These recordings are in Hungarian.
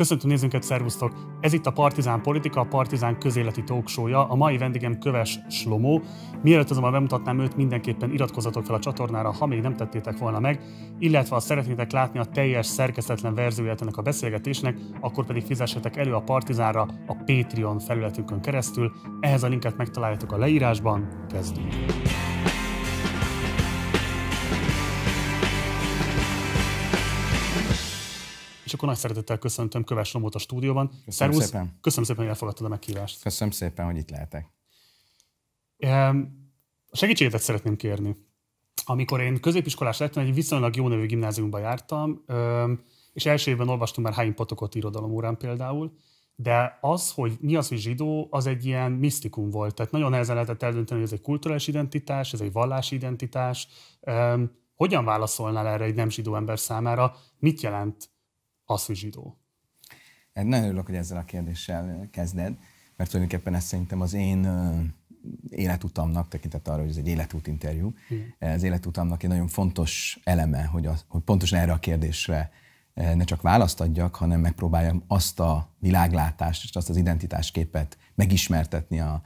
Köszöntöm nézőnket, szervusztok! Ez itt a Partizán Politika, a Partizán közéleti talksója. A mai vendégem Köves Slomó. Mielőtt azonban bemutatnám őt, mindenképpen iratkozzatok fel a csatornára, ha még nem tettétek volna meg, illetve ha szeretnétek látni a teljes szerkesztetlen verzióját ennek a beszélgetésnek, akkor pedig fizessetek elő a Partizánra a Patreon felületünkön keresztül. Ehhez a linket megtaláljátok a leírásban. Kezdünk! És akkor nagy szeretettel köszöntöm Köves Romót a stúdióban. Köszönöm Szervusz. szépen. Köszönöm szépen, hogy elfogadtad a meghívást. Köszönöm szépen, hogy itt lehetek. A segítségedet szeretném kérni. Amikor én középiskolás lettem, egy viszonylag jó nevű gimnáziumba jártam, és első évben olvastam már Háim Patokot órán például, de az, hogy mi az, hogy zsidó, az egy ilyen misztikum volt. Tehát nagyon nehezen lehetett eldönteni, hogy ez egy kulturális identitás, ez egy vallási identitás. Hogyan válaszolnál erre egy nem zsidó ember számára? Mit jelent az, hogy zsidó? Hát nagyon örülök, hogy ezzel a kérdéssel kezded, mert tulajdonképpen ez szerintem az én életutamnak, tekintett arra, hogy ez egy életút interjú, az hmm. életutamnak egy nagyon fontos eleme, hogy, az, hogy pontosan erre a kérdésre ne csak választ adjak, hanem megpróbáljam azt a világlátást és azt az identitásképet megismertetni a,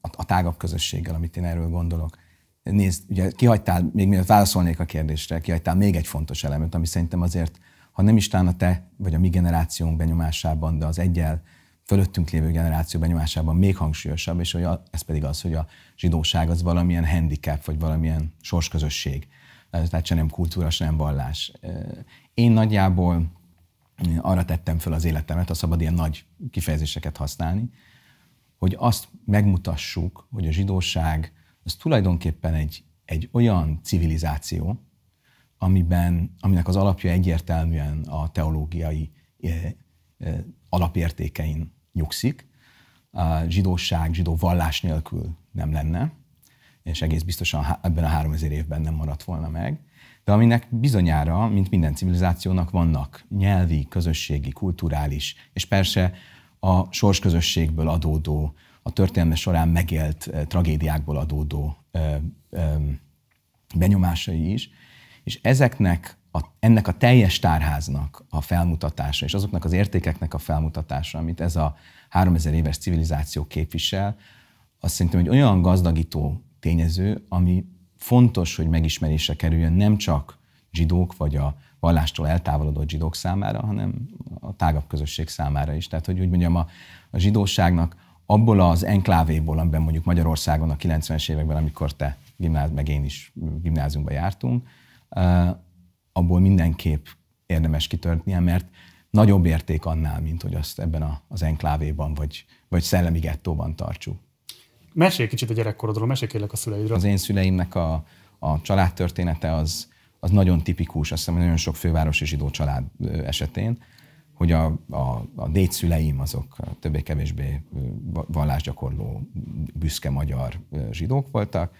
a, a tágabb közösséggel, amit én erről gondolok. Nézd, ugye kihagytál, még mielőtt válaszolnék a kérdésre, kihagytál még egy fontos elemet, ami szerintem azért ha nem is talán a te vagy a mi generációnk benyomásában, de az egyel fölöttünk lévő generáció benyomásában még hangsúlyosabb, és hogy a, ez pedig az, hogy a zsidóság az valamilyen handicap, vagy valamilyen sorsközösség. Tehát se nem kultúra, se nem vallás. Én nagyjából arra tettem föl az életemet, a szabad ilyen nagy kifejezéseket használni, hogy azt megmutassuk, hogy a zsidóság az tulajdonképpen egy, egy olyan civilizáció, amiben, aminek az alapja egyértelműen a teológiai eh, eh, alapértékein nyugszik. A zsidóság, zsidó vallás nélkül nem lenne, és egész biztosan ebben a 3000 évben nem maradt volna meg, de aminek bizonyára, mint minden civilizációnak vannak nyelvi, közösségi, kulturális, és persze a sorsközösségből adódó, a történelme során megélt eh, tragédiákból adódó benyomásai is, és ezeknek a, ennek a teljes tárháznak a felmutatása, és azoknak az értékeknek a felmutatása, amit ez a 3000 éves civilizáció képvisel, azt szerintem egy olyan gazdagító tényező, ami fontos, hogy megismerésre kerüljön nem csak zsidók vagy a vallástól eltávolodott zsidók számára, hanem a tágabb közösség számára is. Tehát, hogy úgy mondjam, a, a zsidóságnak abból az enklávéból, amiben mondjuk Magyarországon a 90-es években, amikor te gimnáz, meg én is gimnáziumba jártunk, abból mindenképp érdemes kitörtnie, mert nagyobb érték annál, mint hogy azt ebben az enklávéban vagy, vagy szellemi gettóban tartsuk. Mesélj kicsit a gyerekkorodról, mesélj kérlek a szüleidről. Az én szüleimnek a, a családtörténete az, az nagyon tipikus, azt hiszem, nagyon sok fővárosi zsidó család esetén, hogy a, a, a szüleim azok többé-kevésbé vallásgyakorló, büszke magyar zsidók voltak,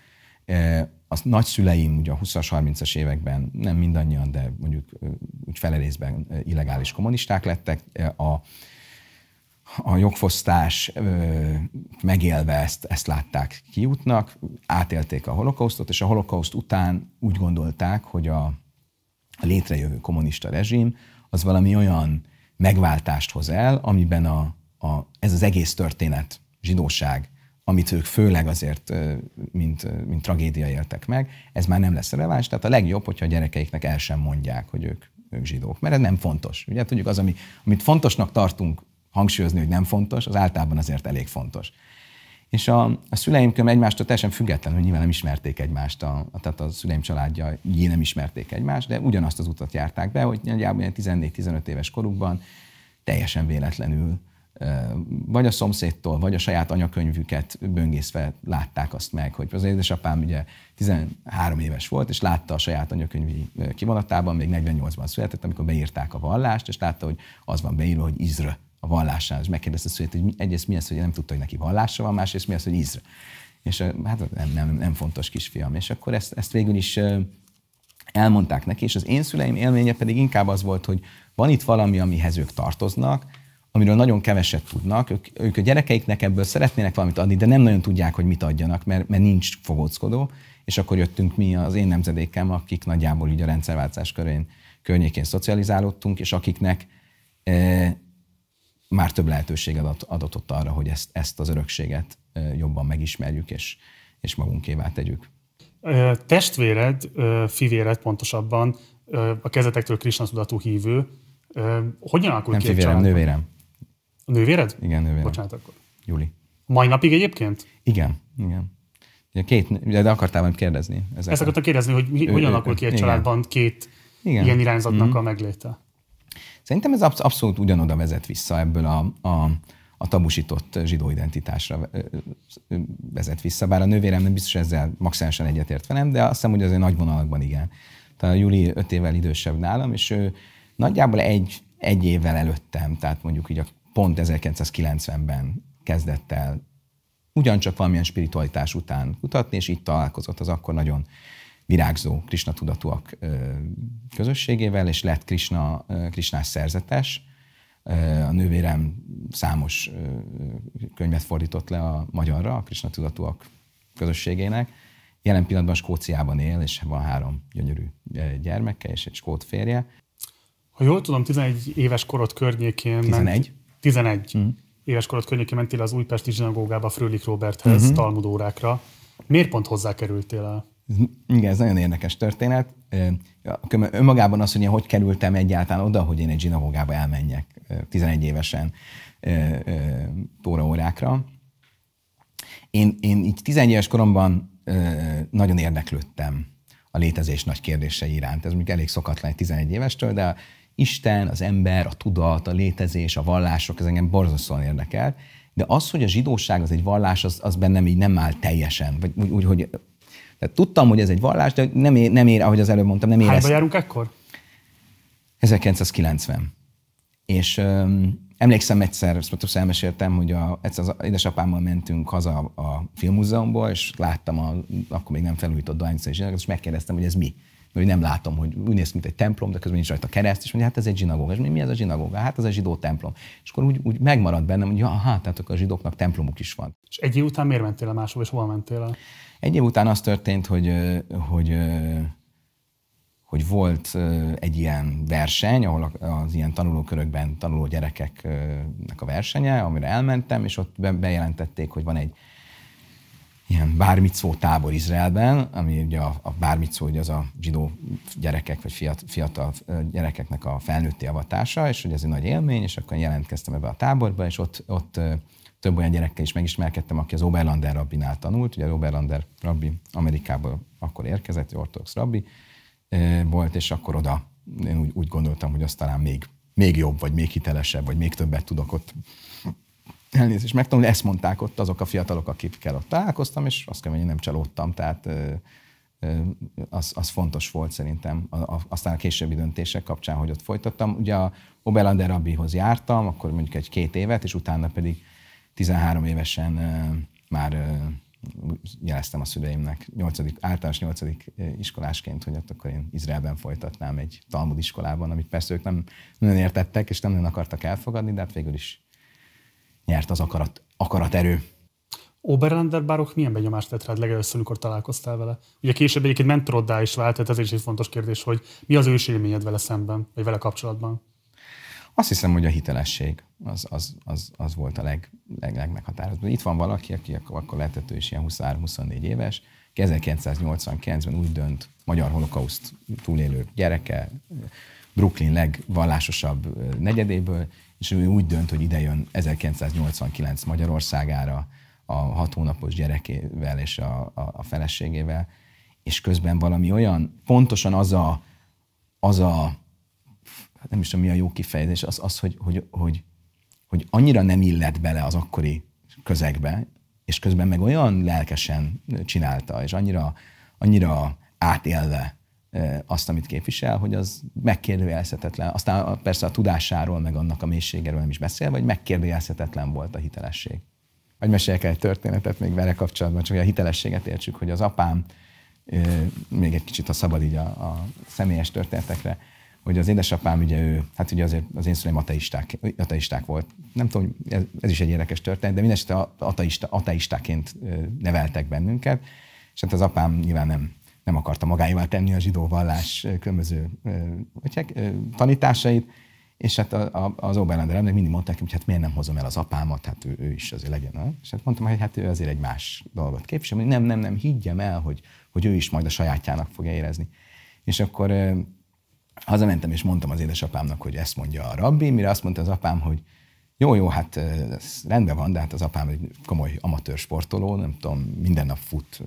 a nagyszüleim ugye a 20-as, 30-as években, nem mindannyian, de mondjuk úgy felerészben illegális kommunisták lettek, a, a jogfosztás megélve ezt, ezt látták kiútnak, átélték a holokausztot, és a holokauszt után úgy gondolták, hogy a, a létrejövő kommunista rezsim az valami olyan megváltást hoz el, amiben a, a, ez az egész történet, zsidóság, amit ők főleg azért, mint, mint tragédia éltek meg, ez már nem lesz releváns. Tehát a legjobb, hogyha a gyerekeiknek el sem mondják, hogy ők, ők zsidók, mert ez nem fontos. Ugye tudjuk, az, ami, amit fontosnak tartunk hangsúlyozni, hogy nem fontos, az általában azért elég fontos. És a, a szüleim köm egymástól teljesen függetlenül nyilván nem ismerték egymást, a, a, tehát a szüleim családja így nem ismerték egymást, de ugyanazt az utat járták be, hogy nagyjából 14-15 éves korukban teljesen véletlenül vagy a szomszédtól, vagy a saját anyakönyvüket böngészve látták azt meg, hogy az édesapám ugye 13 éves volt, és látta a saját anyakönyvi kivonatában, még 48-ban született, amikor beírták a vallást, és látta, hogy az van beírva, hogy Izra a vallásán, és megkérdezte szület, hogy egyrészt mi az, hogy nem tudta, hogy neki vallása van, másrészt mi az, hogy Izra, És hát nem, nem, nem fontos kisfiam. És akkor ezt, ezt végül is elmondták neki, és az én szüleim élménye pedig inkább az volt, hogy van itt valami, amihez ők tartoznak, amiről nagyon keveset tudnak. Ők, ők a gyerekeiknek ebből szeretnének valamit adni, de nem nagyon tudják, hogy mit adjanak, mert, mert nincs fogóckodó. És akkor jöttünk mi az én nemzedékem, akik nagyjából így a rendszerváltás körén, környékén szocializálódtunk, és akiknek e, már több lehetőséget adott, adott arra, hogy ezt, ezt az örökséget e, jobban megismerjük és, és magunkévá tegyük. E, testvéred, e, fivéred pontosabban, e, a kezetektől krisna tudatú hívő, hogyan alakult Nem fivérem, nővérem. A nővéred? Igen, nővérem. Bocsánat akkor. Júli. Mai napig egyébként? Igen, igen. Két, de akartál valamit kérdezni. Ezeket. Ezt akartam kérdezni, hogy hogyan alakul ki egy igen. családban két igen. ilyen irányzatnak mm-hmm. a mhm. megléte. Szerintem ez absz- abszolút ugyanoda vezet vissza ebből a, a, a tabusított zsidó identitásra vezet vissza, bár a nővérem nem biztos ezzel maximálisan egyetért velem, de azt hiszem, hogy azért nagy vonalakban igen. Tehát a Juli öt évvel idősebb nálam, és ő nagyjából egy, egy évvel előttem, tehát mondjuk így a pont 1990-ben kezdett el ugyancsak valamilyen spiritualitás után kutatni, és itt találkozott az akkor nagyon virágzó Krishna tudatúak közösségével, és lett Krishna, Krishnás szerzetes. A nővérem számos könyvet fordított le a magyarra, a Krishna tudatúak közösségének. Jelen pillanatban Skóciában él, és van három gyönyörű gyermeke és egy skót férje. Ha jól tudom, 11 éves korod környékén... 11? Ment, 11 mm. éves korod környékén mentél az Újpesti zsinagógába Frölik Roberthez uh-huh. talmudórákra. Miért pont hozzá kerültél el? Igen, ez nagyon érdekes történet. Önmagában az, hogy én hogy kerültem egyáltalán oda, hogy én egy zsinagógába elmenjek 11 évesen tóraórákra. Én, én így 11 éves koromban nagyon érdeklődtem a létezés nagy kérdései iránt. Ez még elég szokatlan egy 11 évestől, de Isten, az ember, a tudat, a létezés, a vallások, ez engem borzasztóan érdekel. De az, hogy a zsidóság az egy vallás, az, az bennem így nem áll teljesen. Vagy úgy, úgy hogy, tehát tudtam, hogy ez egy vallás, de nem ér, nem ér ahogy az előbb mondtam, nem ér. Hányba járunk ekkor? 1990. És öm, emlékszem egyszer, ezt most elmeséltem, hogy a, egyszer az édesapámmal mentünk haza a, a filmmúzeumból, és láttam, a, akkor még nem felújított Dajnca és és megkérdeztem, hogy ez mi hogy nem látom, hogy úgy néz ki, mint egy templom, de közben nincs rajta kereszt, és mondja, hát ez egy zsinagóga. És mi ez a zsinagóga? Hát ez egy zsidó templom. És akkor úgy, úgy megmaradt bennem, hogy ja, hát, tehát a zsidóknak templomuk is van. És egy év után miért mentél a máshova, és hol mentél el? Egy év után az történt, hogy, hogy hogy volt egy ilyen verseny, ahol az ilyen tanulókörökben tanuló gyerekeknek a versenye, amire elmentem, és ott bejelentették, hogy van egy ilyen bármicó tábor Izraelben, ami ugye a, a bármicó, ugye az a zsidó gyerekek, vagy fiatal, fiatal gyerekeknek a felnőtti avatása, és hogy ez egy nagy élmény, és akkor jelentkeztem ebbe a táborba, és ott, ott több olyan gyerekkel is megismerkedtem, aki az Oberlander rabbinál tanult, ugye az Oberlander rabbi Amerikából akkor érkezett, ortodox rabbi volt, és akkor oda én úgy, úgy gondoltam, hogy az talán még, még jobb, vagy még hitelesebb, vagy még többet tudok ott elnézést megtanulni, ezt mondták ott azok a fiatalok, akikkel ott találkoztam, és azt kell, hogy én nem csalódtam, tehát az, az fontos volt szerintem, aztán a későbbi döntések kapcsán, hogy ott folytattam. Ugye a Obelander Rabbihoz jártam, akkor mondjuk egy két évet, és utána pedig 13 évesen már jeleztem a szüleimnek 8. általános nyolcadik iskolásként, hogy ott akkor én Izraelben folytatnám egy Talmud iskolában, amit persze ők nem nagyon értettek, és nem nagyon akartak elfogadni, de hát végül is nyert az akarat, akaraterő. Oberlander Barok milyen benyomást tett rád legelőször, amikor találkoztál vele? Ugye később egyébként mentoroddá is vált, tehát ez is egy fontos kérdés, hogy mi az ős élményed vele szemben, vagy vele kapcsolatban? Azt hiszem, hogy a hitelesség az, az, az, az volt a leg, leg, legmeghatározó. Itt van valaki, aki akkor lehetett ő is ilyen 23-24 éves, 1989-ben úgy dönt, magyar holokauszt túlélő gyereke, Brooklyn legvallásosabb negyedéből, és ő úgy dönt, hogy idejön 1989 Magyarországára a hat hónapos gyerekével és a, a, a feleségével, és közben valami olyan, pontosan az a, az a hát nem is tudom, mi a jó kifejezés, az, az hogy, hogy, hogy, hogy annyira nem illett bele az akkori közegbe, és közben meg olyan lelkesen csinálta, és annyira, annyira átélve azt, amit képvisel, hogy az megkérdőjelezhetetlen. Aztán persze a tudásáról, meg annak a mélységéről nem is beszél, vagy megkérdőjelezhetetlen volt a hitelesség. Vagy meséljek egy történetet még vele kapcsolatban, csak hogy a hitelességet értsük, hogy az apám, még egy kicsit, ha szabad így a, a személyes történetekre, hogy az édesapám, ugye ő, hát ugye azért az én szüleim ateisták, ateisták volt. Nem tudom, ez, ez is egy érdekes történet, de mindesetre ateista, ateistáként neveltek bennünket, és hát az apám nyilván nem nem akarta magáival tenni a zsidó vallás különböző tanításait, és hát a, a, az Oberlanderemnek mindig mondták, hogy hát miért nem hozom el az apámat, hát ő, ő is azért legyen. Ne? És hát mondtam, hogy hát ő azért egy más dolgot képvisel, hogy nem, nem, nem, higgyem el, hogy, hogy ő is majd a sajátjának fogja érezni. És akkor hazamentem, és mondtam az édesapámnak, hogy ezt mondja a rabbi, mire azt mondta az apám, hogy jó, jó, hát ez rendben van, de hát az apám egy komoly amatőr sportoló, nem tudom, minden nap fut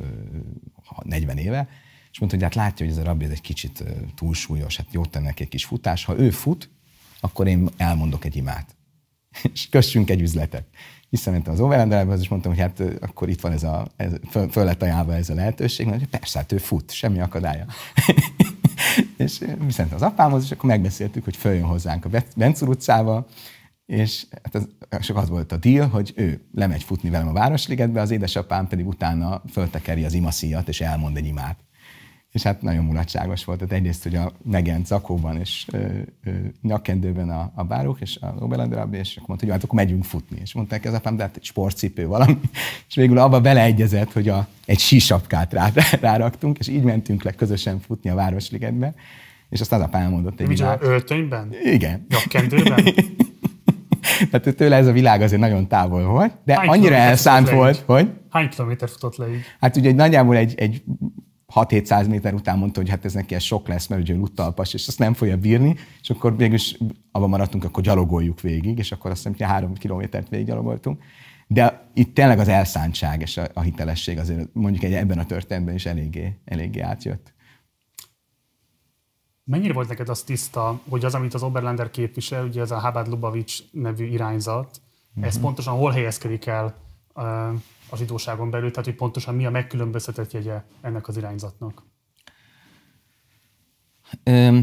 40 éve, és mondta, hogy hát látja, hogy ez a rabbi ez egy kicsit túlsúlyos, hát jót tenne egy kis futás, ha ő fut, akkor én elmondok egy imát, és kössünk egy üzletet. Visszamentem az overrendelához, és mondtam, hogy hát akkor itt van ez a, ez, föl, föl lett ajánlva ez a lehetőség, mert persze, hát ő fut, semmi akadálya. és visszamentem az apámhoz, és akkor megbeszéltük, hogy följön hozzánk a Bencur utcába, és hát az, és az volt a deal, hogy ő lemegy futni velem a Városligetbe, az édesapám pedig utána föltekeri az imaszíjat, és elmond egy imát és hát nagyon mulatságos volt. Tehát egyrészt hogy a Negen zakóban és ö, ö, nyakkendőben a, a bárok és a Nobel darab, és akkor mondta, hogy hát akkor megyünk futni. És mondták ez apám, de hát egy sportcipő valami. És végül abba beleegyezett, hogy a, egy sísapkát rá, ráraktunk, és így mentünk le közösen futni a Városligetbe. És azt az apám elmondott egy világ. öltönyben? Igen. Nyakkendőben? Tehát tőle ez a világ azért nagyon távol volt, de Hány annyira elszánt volt, hogy... Hány kilométer futott le így? Hát ugye nagyjából egy, egy 6-700 méter után mondta, hogy hát ez neki ez sok lesz, mert ugye luttalpas, és azt nem fogja bírni, és akkor mégis abban maradtunk, akkor gyalogoljuk végig, és akkor azt hiszem, hogy három kilométert végig gyalogoltunk. De itt tényleg az elszántság és a, a hitelesség azért mondjuk egy, ebben a történetben is eléggé, eléggé átjött. Mennyire volt neked az tiszta, hogy az, amit az Oberlander képvisel, ugye ez a Habad Lubavics nevű irányzat, mm-hmm. ez mhm. pontosan hol helyezkedik el a zsidóságon belül, tehát hogy pontosan mi a megkülönböztetett jegye ennek az irányzatnak?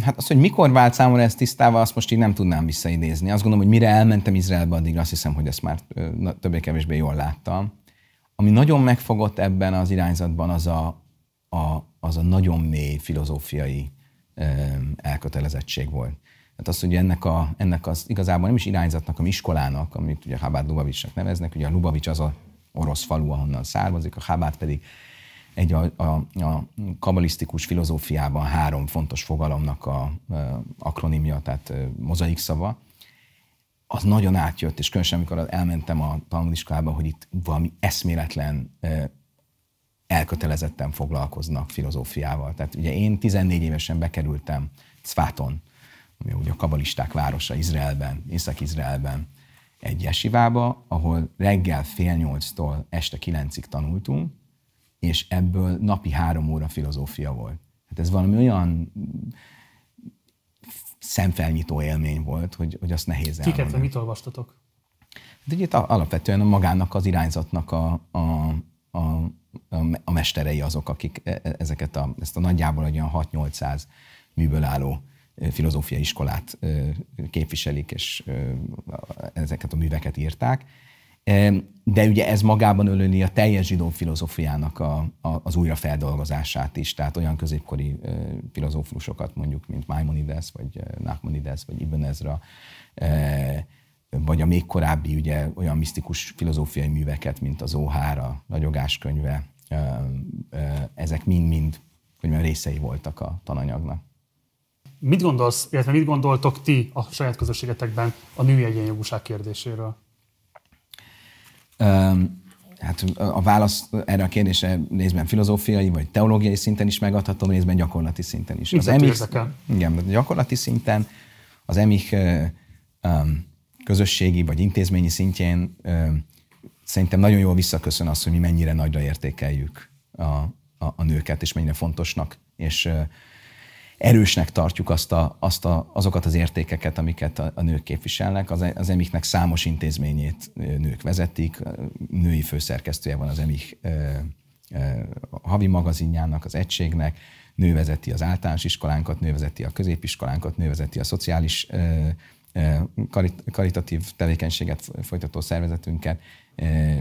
Hát az, hogy mikor vált számomra ez tisztává, azt most így nem tudnám visszaidézni. Azt gondolom, hogy mire elmentem Izraelbe, addig azt hiszem, hogy ezt már többé-kevésbé jól láttam. Ami nagyon megfogott ebben az irányzatban, az a, a, az a nagyon mély filozófiai elkötelezettség volt. Tehát az, hogy ennek, a, ennek az igazából nem is irányzatnak, hanem iskolának, amit ugye Habár Lubavicsnak neveznek, ugye a Lubavics az a orosz falu, ahonnan származik, a Chabad pedig egy a, a, a kabalisztikus filozófiában három fontos fogalomnak a, a akronimja, tehát mozaik szava, az nagyon átjött, és különösen, amikor elmentem a tanuliskolába, hogy itt valami eszméletlen elkötelezetten foglalkoznak filozófiával. Tehát ugye én 14 évesen bekerültem Cváton, ami ugye a kabalisták városa Izraelben, Észak-Izraelben, egy jesivába, ahol reggel fél nyolctól este kilencig tanultunk, és ebből napi három óra filozófia volt. Hát ez valami olyan szemfelnyitó élmény volt, hogy, hogy azt nehéz elmondani. Kiketve mit olvastatok? De hát ugye itt alapvetően a magának az irányzatnak a, a, a, a mesterei azok, akik e- e- ezeket a, ezt a nagyjából egy olyan 6-800 műből álló filozófiai iskolát képviselik, és ezeket a műveket írták. De ugye ez magában ölöni a teljes zsidó filozófiának a, a, az újrafeldolgozását is, tehát olyan középkori filozófusokat mondjuk, mint Maimonides, vagy Nachmanides, vagy Ibn Ezra, vagy a még korábbi ugye olyan misztikus filozófiai műveket, mint az Óhár, a Nagyogás könyve, ezek mind-mind hogy részei voltak a tananyagnak. Mit gondolsz, illetve mit gondoltok ti a saját közösségetekben a női egyenjogúság kérdéséről? Um. Hát a válasz erre a kérdésre részben filozófiai vagy teológiai szinten is megadhatom, részben gyakorlati szinten is. az emik, igen, gyakorlati szinten az emik közösségi vagy intézményi szintjén szerintem nagyon jól visszaköszön az, hogy mi mennyire nagyra értékeljük a, a, a nőket, és mennyire fontosnak, és erősnek tartjuk azt a, azt a, azokat az értékeket, amiket a, a nők képviselnek. Az, az emiknek számos intézményét nők vezetik, női főszerkesztője van az emik ö, ö, havi magazinjának, az egységnek, nő vezeti az általános iskolánkat, nő vezeti a középiskolánkat, nő vezeti a szociális ö, karit, karitatív tevékenységet folytató szervezetünket,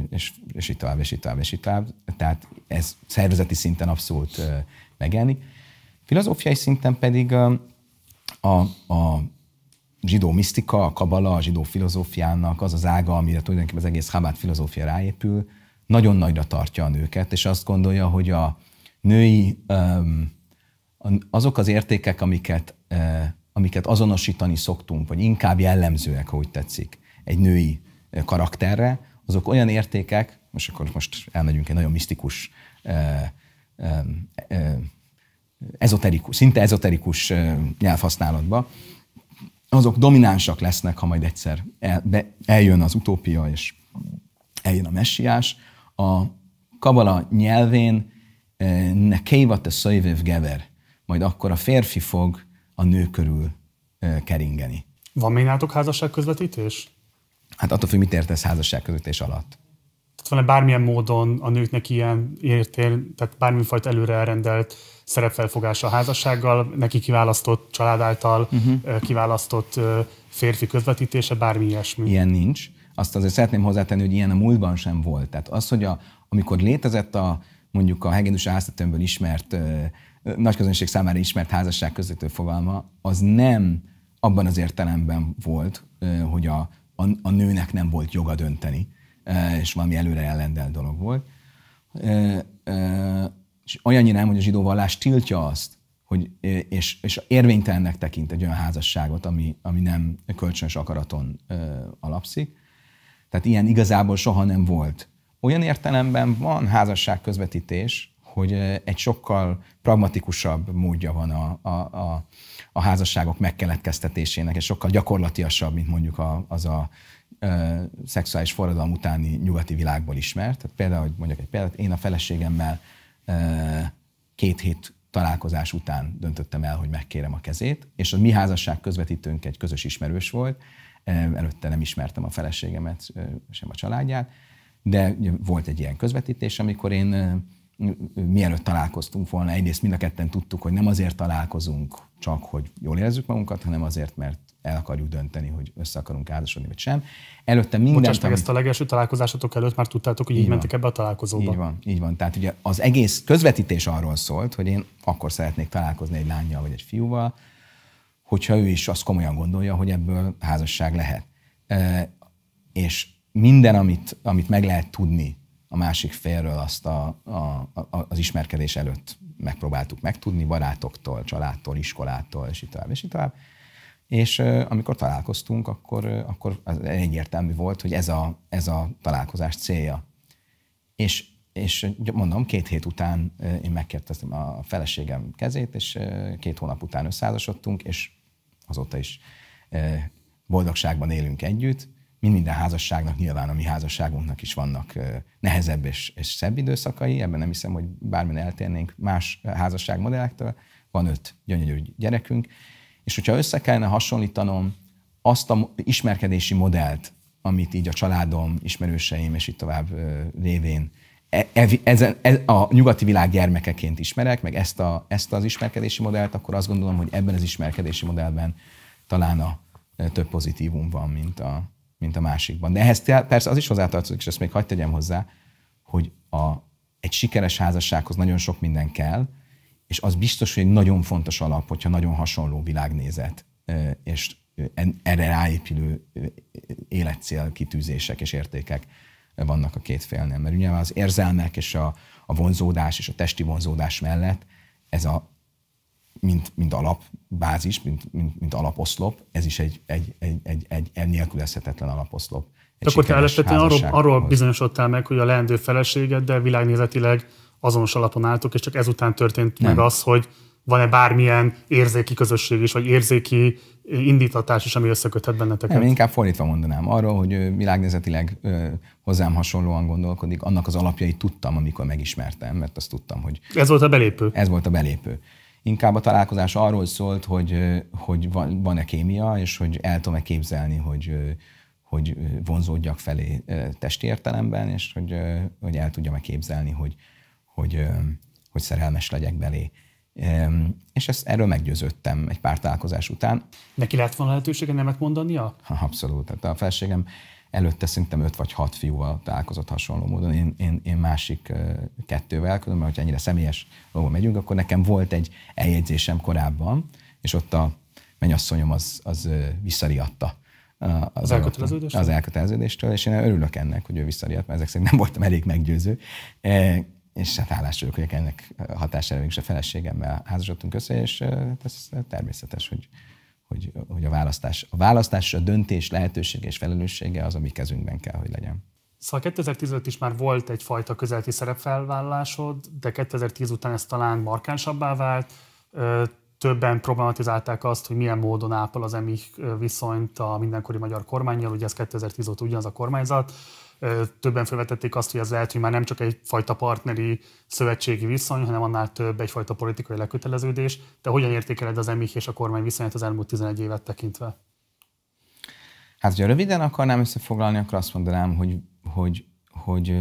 és, és így tovább, és így tovább, és így tovább. Tehát ez szervezeti szinten abszolút megjelenik. Filozófiai szinten pedig a, a zsidó misztika, a kabala, a zsidó filozófiának az az ága, amire tulajdonképpen az egész Chabad filozófia ráépül, nagyon nagyra tartja a nőket, és azt gondolja, hogy a női, azok az értékek, amiket, amiket azonosítani szoktunk, vagy inkább jellemzőek, hogy tetszik, egy női karakterre, azok olyan értékek, most akkor most elmegyünk egy nagyon misztikus ezoterikus, szinte ezoterikus nyelvhasználatba, azok dominánsak lesznek, ha majd egyszer el, be, eljön az utópia, és eljön a messiás. A kabala nyelvén kévat a szöjvév gever, majd akkor a férfi fog a nő körül keringeni. Van még nátok házasság közvetítés? Hát attól függ, mit értesz házasság közvetítés alatt. Tehát van-e bármilyen módon a nőknek ilyen értél, tehát bármilyen fajta előre elrendelt szerepfelfogása a házassággal, neki kiválasztott család által uh-huh. kiválasztott férfi közvetítése, bármi ilyesmi. Ilyen nincs. Azt azért szeretném hozzátenni, hogy ilyen a múltban sem volt. Tehát az, hogy a, amikor létezett a mondjuk a hegedűs háztetőmből ismert, nagy közönség számára ismert házasság közvető fogalma, az nem abban az értelemben volt, hogy a, a, a nőnek nem volt joga dönteni, és valami előre ellendel dolog volt, és olyannyira nem, hogy a zsidó vallás tiltja azt, hogy, és, és érvénytelennek tekint egy olyan házasságot, ami, ami nem kölcsönös akaraton ö, alapszik. Tehát ilyen igazából soha nem volt. Olyan értelemben van házasság közvetítés, hogy egy sokkal pragmatikusabb módja van a, a, a, a házasságok megkeletkeztetésének, és sokkal gyakorlatiasabb, mint mondjuk a, az a ö, szexuális forradalom utáni nyugati világból ismert. Tehát például, hogy mondjak egy példát, én a feleségemmel két hét találkozás után döntöttem el, hogy megkérem a kezét, és a mi házasság közvetítőnk egy közös ismerős volt, előtte nem ismertem a feleségemet, sem a családját, de volt egy ilyen közvetítés, amikor én mielőtt találkoztunk volna, egyrészt mind a ketten tudtuk, hogy nem azért találkozunk csak, hogy jól érezzük magunkat, hanem azért, mert el akarjuk dönteni, hogy össze akarunk házasodni, vagy sem. Előtte minden. Bocsáss meg, ezt a legelső találkozásatok előtt már tudtátok, hogy így, így mentek ebbe a találkozóba. Így van, így van. Tehát ugye az egész közvetítés arról szólt, hogy én akkor szeretnék találkozni egy lányjal vagy egy fiúval, hogyha ő is azt komolyan gondolja, hogy ebből házasság lehet. E, és minden, amit, amit meg lehet tudni a másik félről, azt a, a, a, az ismerkedés előtt megpróbáltuk megtudni, barátoktól, családtól, iskolától, és így tovább, és így tovább és amikor találkoztunk, akkor, akkor az egyértelmű volt, hogy ez a, ez a találkozás célja. És, és mondom, két hét után én megkérdeztem a feleségem kezét, és két hónap után összeházasodtunk, és azóta is boldogságban élünk együtt. Mind minden házasságnak, nyilván a mi házasságunknak is vannak nehezebb és, és szebb időszakai, ebben nem hiszem, hogy bármilyen eltérnénk más házasságmodellektől. Van öt gyönyörű gyerekünk, és hogyha össze kellene hasonlítanom azt a ismerkedési modellt, amit így a családom, ismerőseim és itt tovább révén e, e, ezen, ez, a nyugati világ gyermekeként ismerek, meg ezt, a, ezt az ismerkedési modellt, akkor azt gondolom, hogy ebben az ismerkedési modellben talán a több pozitívum van, mint a, mint a másikban. De ehhez persze az is hozzátartozik, és ezt még hagyd tegyem hozzá, hogy a, egy sikeres házassághoz nagyon sok minden kell, és az biztos, hogy egy nagyon fontos alap, hogyha nagyon hasonló világnézet, és erre ráépülő életcél kitűzések és értékek vannak a két félnél. Mert ugye az érzelmek és a, a vonzódás és a testi vonzódás mellett ez a mint, mint alapbázis, mint, mint, mint alaposzlop, ez is egy, egy, egy, egy, egy, egy nélkülözhetetlen alaposzlop. Egy akkor te arról, arról bizonyosodtál meg, hogy a leendő feleségeddel világnézetileg azonos alapon álltok, és csak ezután történt nem. meg az, hogy van-e bármilyen érzéki közösség is, vagy érzéki indítatás is, ami összeköthet benneteket? Nem, én inkább fordítva mondanám. Arról, hogy világnézetileg hozzám hasonlóan gondolkodik, annak az alapjait tudtam, amikor megismertem, mert azt tudtam, hogy... Ez volt a belépő? Ez volt a belépő. Inkább a találkozás arról szólt, hogy, hogy van, van-e kémia, és hogy el tudom-e képzelni, hogy, hogy vonzódjak felé testi értelemben, és hogy, hogy el tudjam-e képzelni, hogy, hogy, hogy szerelmes legyek belé. És ezt, erről meggyőződtem egy pár találkozás után. Neki lehet volna lehetősége nemet mondania? Ha, abszolút. Tehát a felségem előtte szerintem öt vagy hat fiúval találkozott hasonló módon, én, én, én másik kettővel, különben, hogyha ennyire személyes dolgon megyünk, akkor nekem volt egy eljegyzésem korábban, és ott a mennyasszonyom az, az visszariadta az, az, elköteleződéstől? az elköteleződéstől, és én örülök ennek, hogy ő visszariadt, mert ezek szerint nem voltam elég meggyőző és hát hálás vagyok, hogy ennek hatására mégis a feleségemmel házasodtunk össze, és ez természetes, hogy, hogy, hogy a választás, a választás, a döntés lehetősége és felelőssége az, ami kezünkben kell, hogy legyen. Szóval 2015 is már volt egyfajta közelti szerepfelvállásod, de 2010 után ez talán markánsabbá vált. Többen problematizálták azt, hogy milyen módon ápol az EMI viszonyt a mindenkori magyar kormányjal, ugye ez 2010 óta ugyanaz a kormányzat. Többen felvetették azt, hogy ez lehet, hogy már nem csak egyfajta partneri szövetségi viszony, hanem annál több egyfajta politikai leköteleződés. Te hogyan értékeled az emi és a kormány viszonyát az elmúlt 11 évet tekintve? Hát, hogyha röviden akarnám összefoglalni, akkor azt mondanám, hogy, hogy, hogy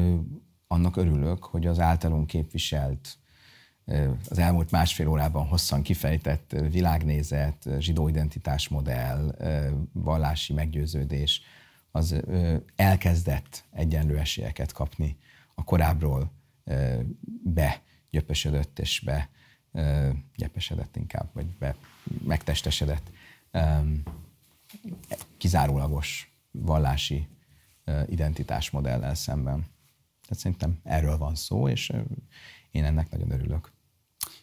annak örülök, hogy az általunk képviselt az elmúlt másfél órában hosszan kifejtett világnézet, zsidó identitásmodell, vallási meggyőződés, az elkezdett egyenlő esélyeket kapni a korábbról begyöpösödött és be gyepesedett inkább, vagy be, megtestesedett kizárólagos vallási identitásmodellel szemben. Tehát szerintem erről van szó, és én ennek nagyon örülök.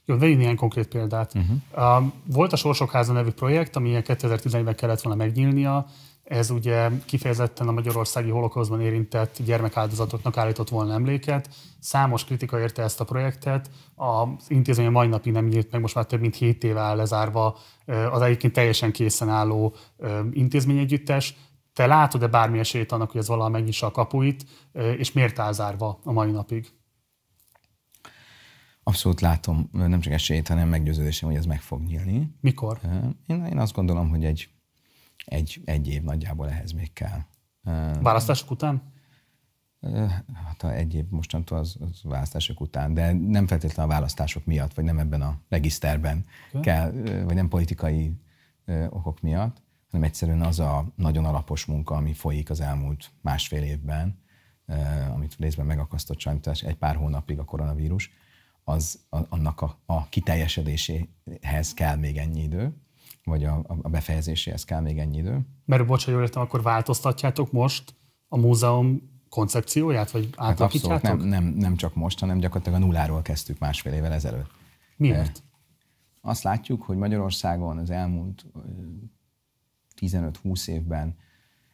Jó, vegyünk néhány konkrét példát. Uh-huh. Volt a Sorsokháza nevű projekt, ami 2011-ben kellett volna megnyílnia, ez ugye kifejezetten a magyarországi holokauszban érintett gyermekáldozatoknak állított volna emléket. Számos kritika érte ezt a projektet. Az intézmény a mai napig nem nyílt meg, most már több mint 7 éve áll lezárva az egyébként teljesen készen álló intézményegyüttes. Te látod-e bármi esélyt annak, hogy ez valahol megnyissa a kapuit, és miért áll zárva a mai napig? Abszolút látom, nem csak esélyt, hanem meggyőződésem, hogy ez meg fog nyílni. Mikor? Én, én azt gondolom, hogy egy egy, egy év nagyjából ehhez még kell. Választások után? Hát egy év mostantól az, az választások után, de nem feltétlenül a választások miatt, vagy nem ebben a regiszterben okay. kell, vagy nem politikai okok miatt, hanem egyszerűen az a nagyon alapos munka, ami folyik az elmúlt másfél évben, amit részben megakasztott sajnos egy pár hónapig a koronavírus, az annak a, a kiteljesedéséhez kell még ennyi idő, vagy a, a befejezéséhez kell még ennyi idő. Mert bocs, ha jól értem, akkor változtatjátok most a múzeum koncepcióját, vagy átalakítjátok? Hát abszolút, nem, nem, nem csak most, hanem gyakorlatilag a nulláról kezdtük másfél évvel ezelőtt. Miért? Azt látjuk, hogy Magyarországon az elmúlt 15-20 évben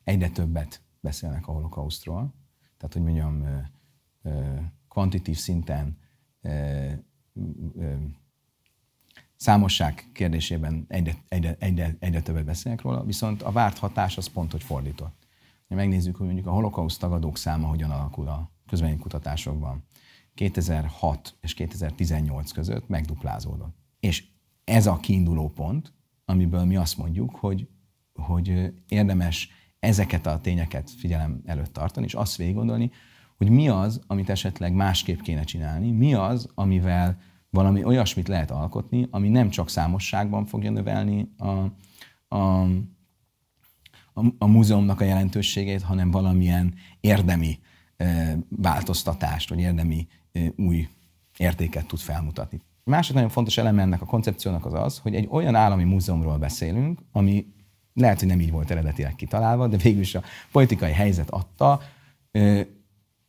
egyre többet beszélnek a holokausztról. Tehát, hogy mondjam, kvantitív szinten számosság kérdésében egyre, egyre, egyre, egyre többet beszélnek róla, viszont a várt hatás az pont, hogy fordított. Ha Megnézzük, hogy mondjuk a holokauszt tagadók száma hogyan alakul a közvélemény kutatásokban. 2006 és 2018 között megduplázódott. És ez a kiinduló pont, amiből mi azt mondjuk, hogy, hogy érdemes ezeket a tényeket figyelem előtt tartani, és azt végig gondolni, hogy mi az, amit esetleg másképp kéne csinálni, mi az, amivel valami olyasmit lehet alkotni, ami nem csak számosságban fogja növelni a, a, a, a múzeumnak a jelentőségét, hanem valamilyen érdemi e, változtatást, vagy érdemi e, új értéket tud felmutatni. A másik nagyon fontos eleme ennek a koncepciónak az az, hogy egy olyan állami múzeumról beszélünk, ami lehet, hogy nem így volt eredetileg kitalálva, de végül is a politikai helyzet adta, e,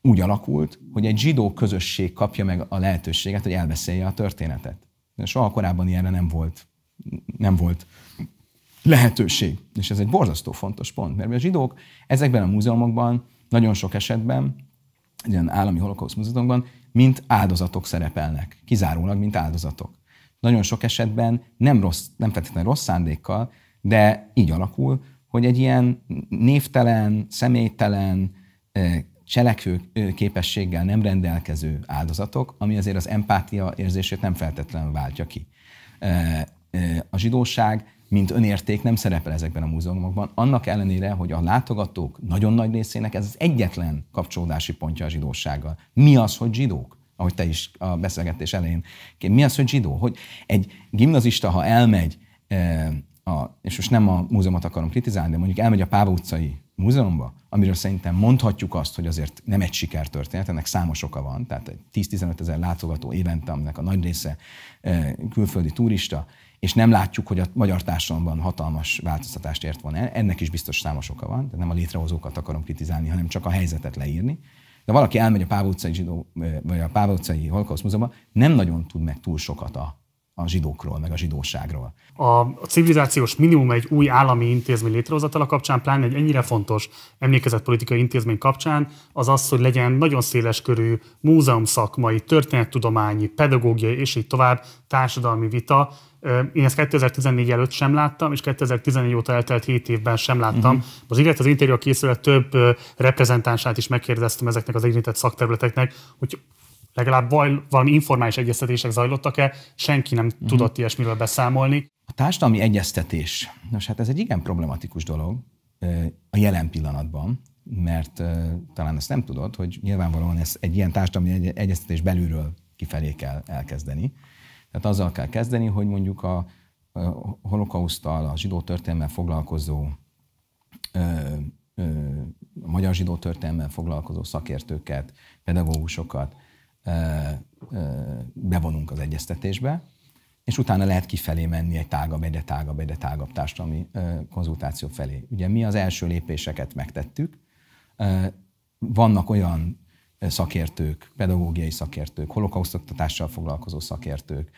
úgy alakult, hogy egy zsidó közösség kapja meg a lehetőséget, hogy elbeszélje a történetet. De soha korábban ilyenre nem volt, nem volt lehetőség. És ez egy borzasztó fontos pont, mert a zsidók ezekben a múzeumokban nagyon sok esetben, ilyen állami holokausz múzeumokban, mint áldozatok szerepelnek, kizárólag, mint áldozatok. Nagyon sok esetben nem, rossz, nem feltétlenül rossz szándékkal, de így alakul, hogy egy ilyen névtelen, személytelen, eh, cselekvő képességgel nem rendelkező áldozatok, ami azért az empátia érzését nem feltétlenül váltja ki. A zsidóság mint önérték nem szerepel ezekben a múzeumokban, annak ellenére, hogy a látogatók nagyon nagy részének ez az egyetlen kapcsolódási pontja a zsidósággal. Mi az, hogy zsidók? Ahogy te is a beszélgetés elején. Mi az, hogy zsidó? Hogy egy gimnazista, ha elmegy, a, és most nem a múzeumot akarom kritizálni, de mondjuk elmegy a Páva utcai múzeumba, amiről szerintem mondhatjuk azt, hogy azért nem egy sikertörténet, ennek számos oka van, tehát 10-15 ezer látogató évente, aminek a nagy része e, külföldi turista, és nem látjuk, hogy a magyar társadalomban hatalmas változtatást ért volna el. Ennek is biztos számos oka van, de nem a létrehozókat akarom kritizálni, hanem csak a helyzetet leírni. De valaki elmegy a Páva utcai, zsidó, e, vagy a Páva utcai Holokauszt Múzeumban, nem nagyon tud meg túl sokat a a zsidókról, meg a zsidóságról. A civilizációs minimum egy új állami intézmény létrehozatala kapcsán, pláne egy ennyire fontos emlékezetpolitikai intézmény kapcsán, az az, hogy legyen nagyon széles körű múzeum szakmai, történettudományi, pedagógiai és így tovább társadalmi vita. Én ezt 2014 előtt sem láttam, és 2014 óta eltelt 7 évben sem láttam. Uh-huh. Az illetve az interjú készület több reprezentánsát is megkérdeztem ezeknek az érintett szakterületeknek, hogy legalább valami informális egyeztetések zajlottak-e, senki nem uh-huh. tudott ilyesmiről beszámolni. A társadalmi egyeztetés, nos hát ez egy igen problematikus dolog a jelen pillanatban, mert talán ezt nem tudod, hogy nyilvánvalóan ez egy ilyen társadalmi egyeztetés belülről kifelé kell elkezdeni. Tehát azzal kell kezdeni, hogy mondjuk a, holokausztal, a zsidó történelmel foglalkozó a magyar zsidó történelmel foglalkozó szakértőket, pedagógusokat, bevonunk az egyeztetésbe, és utána lehet kifelé menni egy tágabb, egyre tágabb, egyre tágabb társadalmi konzultáció felé. Ugye mi az első lépéseket megtettük, vannak olyan szakértők, pedagógiai szakértők, holokausztoktatással foglalkozó szakértők,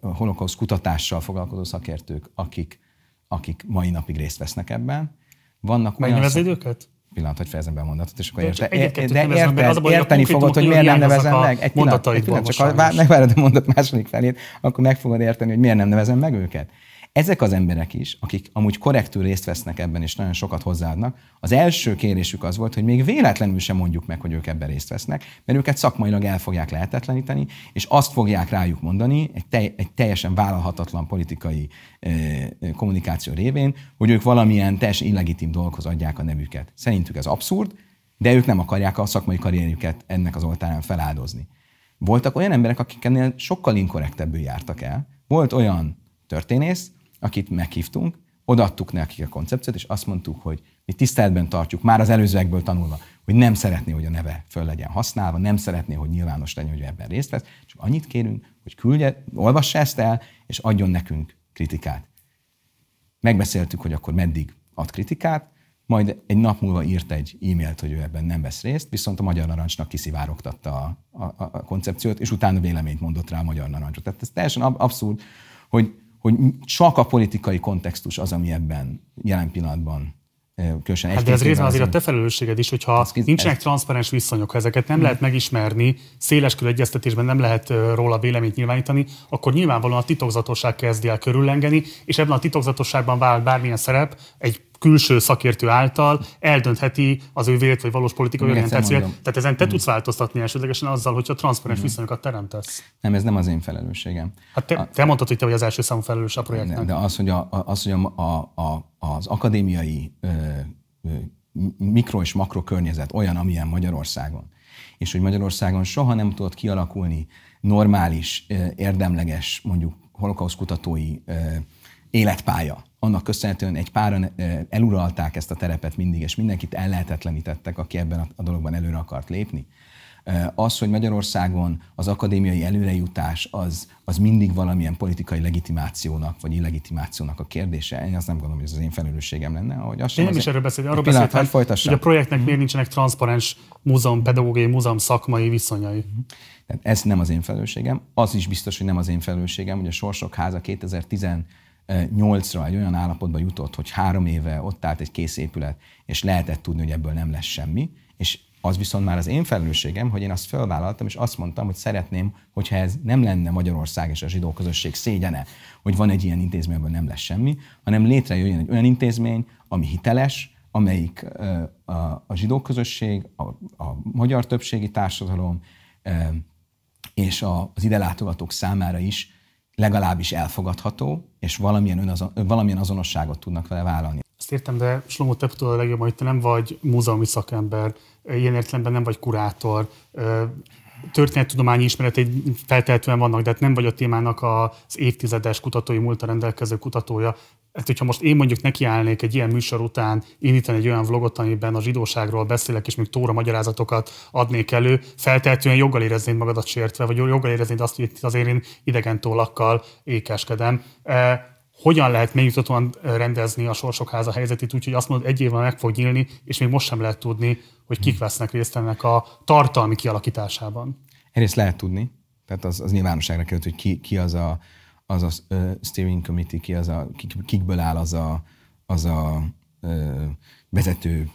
holokauszt kutatással foglalkozó szakértők, akik, akik mai napig részt vesznek ebben. Vannak Megnevezed szak... őket? pillanat, hogy fejezem be a mondatot, és akkor érte, de érte, az érteni fogod, hogy miért nem nevezem meg. Egy pillanat, egy pillanat csak ha megvárod a mondat második felét, akkor meg fogod érteni, hogy miért nem nevezem meg őket. Ezek az emberek is, akik amúgy korrektül részt vesznek ebben, és nagyon sokat hozzáadnak, az első kérésük az volt, hogy még véletlenül sem mondjuk meg, hogy ők ebben részt vesznek, mert őket szakmailag el fogják lehetetleníteni, és azt fogják rájuk mondani egy, te, egy teljesen vállalhatatlan politikai eh, kommunikáció révén, hogy ők valamilyen teljesen illegitim dolgokhoz adják a nevüket. Szerintük ez abszurd, de ők nem akarják a szakmai karrierjüket ennek az oltárán feláldozni. Voltak olyan emberek, akik ennél sokkal inkorrektebbül jártak el. Volt olyan történész, akit meghívtunk, odaadtuk nekik a koncepciót, és azt mondtuk, hogy mi tiszteletben tartjuk, már az előzőekből tanulva, hogy nem szeretné, hogy a neve föl legyen használva, nem szeretné, hogy nyilvános legyen, hogy ebben részt vesz, csak annyit kérünk, hogy küldje, olvassa ezt el, és adjon nekünk kritikát. Megbeszéltük, hogy akkor meddig ad kritikát, majd egy nap múlva írt egy e-mailt, hogy ő ebben nem vesz részt, viszont a Magyar Narancsnak kiszivárogtatta a, a, a koncepciót, és utána véleményt mondott rá a Magyar Narancsot. Tehát ez teljesen ab- abszurd, hogy hogy csak a politikai kontextus az, ami ebben jelen pillanatban különösen hát de ez részben azért a te felelősséged is, hogyha ez, nincsenek transzparens viszonyok, ha ezeket nem hmm. lehet megismerni, széleskörű egyeztetésben nem lehet róla véleményt nyilvánítani, akkor nyilvánvalóan a titokzatosság kezdi el körüllengeni, és ebben a titokzatosságban vált bármilyen szerep egy külső szakértő által eldöntheti az ő vélt vagy valós politikai orientációját. Tehát ezen te mm. tudsz változtatni elsődlegesen azzal, hogyha transzparens mm. viszonyokat teremtesz. Nem, ez nem az én felelősségem. Hát te, a, te mondtad, hogy te vagy az első számú felelős a projektnek. De az, hogy, a, az, hogy a, a, a, az akadémiai ö, ö, mikro és makro környezet olyan, amilyen Magyarországon, és hogy Magyarországon soha nem tudott kialakulni normális, érdemleges, mondjuk holokauszkutatói kutatói életpálya, annak köszönhetően egy páran eluralták ezt a terepet mindig, és mindenkit ellehetetlenítettek, aki ebben a dologban előre akart lépni. Az, hogy Magyarországon az akadémiai előrejutás az, az mindig valamilyen politikai legitimációnak vagy illegitimációnak a kérdése. Én azt nem gondolom, hogy ez az én felelősségem lenne. Ahogy azt én nem is erről beszélek, arról beszélek, hát, hogy a projektnek miért nincsenek transzparens múzeum pedagógiai, múzeum szakmai viszonyai. Mhm. Tehát ez nem az én felelősségem. Az is biztos, hogy nem az én felelősségem, hogy a Sorsok Háza 2010 nyolcra egy olyan állapotba jutott, hogy három éve ott állt egy kész épület, és lehetett tudni, hogy ebből nem lesz semmi, és az viszont már az én felelősségem, hogy én azt felvállaltam, és azt mondtam, hogy szeretném, hogyha ez nem lenne Magyarország és a zsidó közösség szégyene, hogy van egy ilyen intézmény, ebből nem lesz semmi, hanem létrejöjjön egy olyan intézmény, ami hiteles, amelyik a, zsidó közösség, a, a magyar többségi társadalom és a, az ide látogatók számára is legalábbis elfogadható, és valamilyen, önazon, valamilyen azonosságot tudnak vele vállalni. Ezt értem, de Slomo, te tudod a legjobb, hogy te nem vagy múzeumi szakember, ilyen értelemben nem vagy kurátor, történettudományi ismeretei feltétlenül vannak, de hát nem vagy a témának az évtizedes kutatói múlta rendelkező kutatója. Hát, hogyha most én mondjuk nekiállnék egy ilyen műsor után indítani egy olyan vlogot, amiben a zsidóságról beszélek, és még tóra magyarázatokat adnék elő, feltehetően joggal éreznéd magadat sértve, vagy joggal éreznéd azt, hogy azért én idegen tollakkal ékeskedem. Eh, hogyan lehet megnyugtatóan rendezni a sorsok háza helyzetét, úgyhogy azt mondod, egy évvel meg fog nyílni, és még most sem lehet tudni, hogy kik hm. vesznek részt ennek a tartalmi kialakításában. Egyrészt lehet tudni, tehát az, az nyilvánosságra került, hogy ki, ki az a, az a uh, steering committee, ki az a, kik, kikből áll az a, az a uh, vezető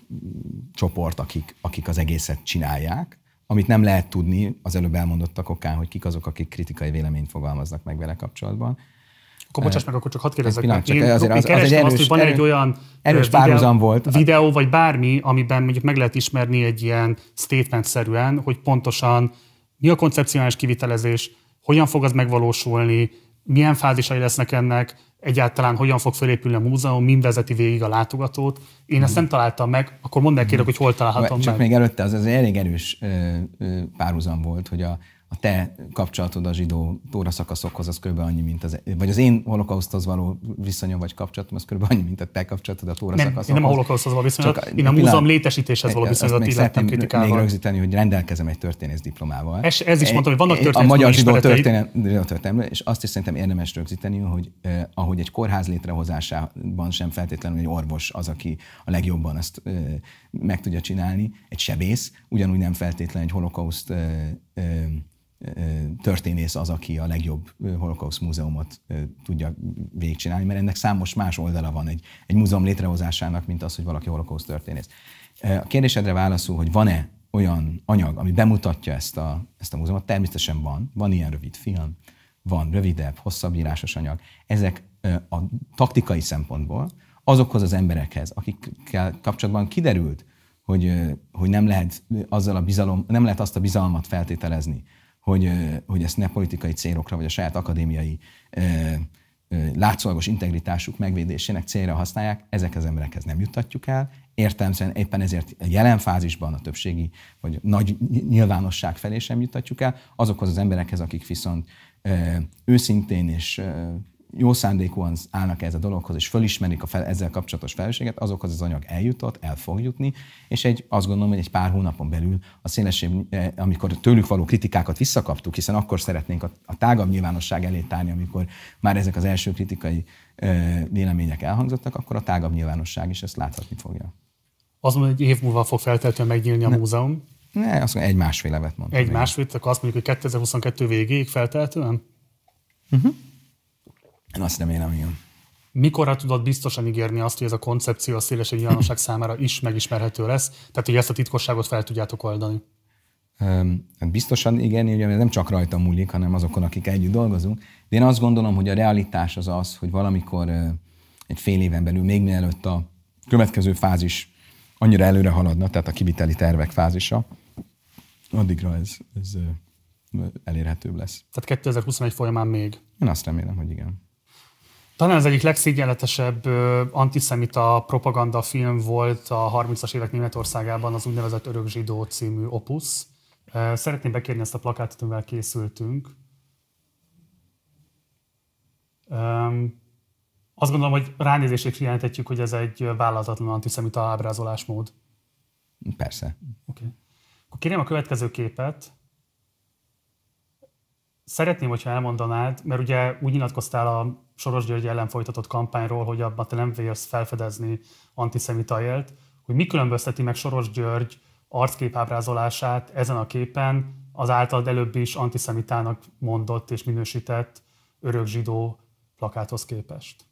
csoport, akik, akik az egészet csinálják. Amit nem lehet tudni az előbb elmondottak okán, hogy kik azok, akik kritikai véleményt fogalmaznak meg vele kapcsolatban akkor bocsáss meg, akkor csak hadd kérdezzek. Pillanat, csak én, azért, én az, kerestem az egy erős, azt, hogy van erős, egy olyan erős videó, volt. videó, vagy bármi, amiben mondjuk meg lehet ismerni egy ilyen statement-szerűen, hogy pontosan mi a koncepcionális kivitelezés, hogyan fog az megvalósulni, milyen fázisai lesznek ennek, egyáltalán hogyan fog felépülni a múzeum, mind vezeti végig a látogatót. Én ezt nem mhm. találtam meg, akkor mondd meg kérlek, mhm. hogy hol találhatom Csak meg. Csak még előtte az, az elég erős párhuzam volt, hogy a, a te kapcsolatod a zsidó szakaszokhoz az kb. annyi, mint az, e- vagy az én holokauszthoz való viszonyom vagy kapcsolatom, az kb. annyi, mint a te kapcsolatod a óraszakaszhoz. Nem, én nem a holokauszthoz való viszonyom, én a múzeum pillanat, létesítéshez való viszonyom, azt szeretném kritikával. még rögzíteni, hogy rendelkezem egy történész diplomával. Ez, ez is mondtam, hogy vannak történész A magyar zsidó történelem, és azt is szerintem érdemes rögzíteni, hogy eh, ahogy egy kórház létrehozásában sem feltétlenül egy orvos az, aki a legjobban ezt eh, meg tudja csinálni, egy sebész, ugyanúgy nem feltétlenül egy holokauszt eh, eh, történész az, aki a legjobb holokausz múzeumot tudja végigcsinálni, mert ennek számos más oldala van egy, egy múzeum létrehozásának, mint az, hogy valaki holokausz történész. A kérdésedre válaszul, hogy van-e olyan anyag, ami bemutatja ezt a, ezt a múzeumot? Természetesen van. Van ilyen rövid film, van rövidebb, hosszabb írásos anyag. Ezek a taktikai szempontból azokhoz az emberekhez, akikkel kapcsolatban kiderült, hogy, hogy nem lehet, azzal a bizalom, nem lehet azt a bizalmat feltételezni, hogy, hogy ezt ne politikai célokra, vagy a saját akadémiai látszólagos integritásuk megvédésének célra használják, ezek az emberekhez nem juttatjuk el. Értelemszerűen éppen ezért a jelen fázisban a többségi, vagy nagy nyilvánosság felé sem juttatjuk el, azokhoz az emberekhez, akik viszont őszintén és jó szándékúan állnak ez a dologhoz, és fölismerik a fel, ezzel kapcsolatos felelősséget, azokhoz az anyag eljutott, el fog jutni, és egy, azt gondolom, hogy egy pár hónapon belül a szélesség, eh, amikor tőlük való kritikákat visszakaptuk, hiszen akkor szeretnénk a, a tágabb nyilvánosság elé tárni, amikor már ezek az első kritikai ö, eh, vélemények elhangzottak, akkor a tágabb nyilvánosság is ezt láthatni fogja. Az, mondja, hogy egy év múlva fog feltétlenül megnyílni a ne, múzeum. Ne, azt mondja, egy másfél évet mondtam. Egy másfél, akkor azt mondjuk, hogy 2022 végéig feltétlenül? Uh-huh. Én azt remélem, igen. Mikorra tudod biztosan ígérni azt, hogy ez a koncepció a széles nyilvánosság számára is megismerhető lesz? Tehát, hogy ezt a titkosságot fel tudjátok oldani? Hát biztosan igen, ugye nem csak rajta múlik, hanem azokon, akik együtt dolgozunk. De én azt gondolom, hogy a realitás az az, hogy valamikor egy fél éven belül, még mielőtt a következő fázis annyira előre haladna, tehát a kiviteli tervek fázisa, addigra ez, ez elérhetőbb lesz. Tehát 2021 folyamán még? Én azt remélem, hogy igen. Talán az egyik legszégyenletesebb antiszemita propaganda film volt a 30-as évek Németországában az úgynevezett Örök Zsidó című opusz. Szeretném bekérni ezt a plakátot, amivel készültünk. Azt gondolom, hogy ránézésig kijelenthetjük, hogy ez egy vállalatlan antiszemita ábrázolásmód. Persze. Oké. Okay. Akkor kérem a következő képet. Szeretném, hogyha elmondanád, mert ugye úgy nyilatkoztál a Soros György ellen folytatott kampányról, hogy abban te nem vélsz felfedezni antiszemita élt, hogy mi különbözteti meg Soros György arcképábrázolását ezen a képen az általad előbb is antiszemitának mondott és minősített örök zsidó plakáthoz képest.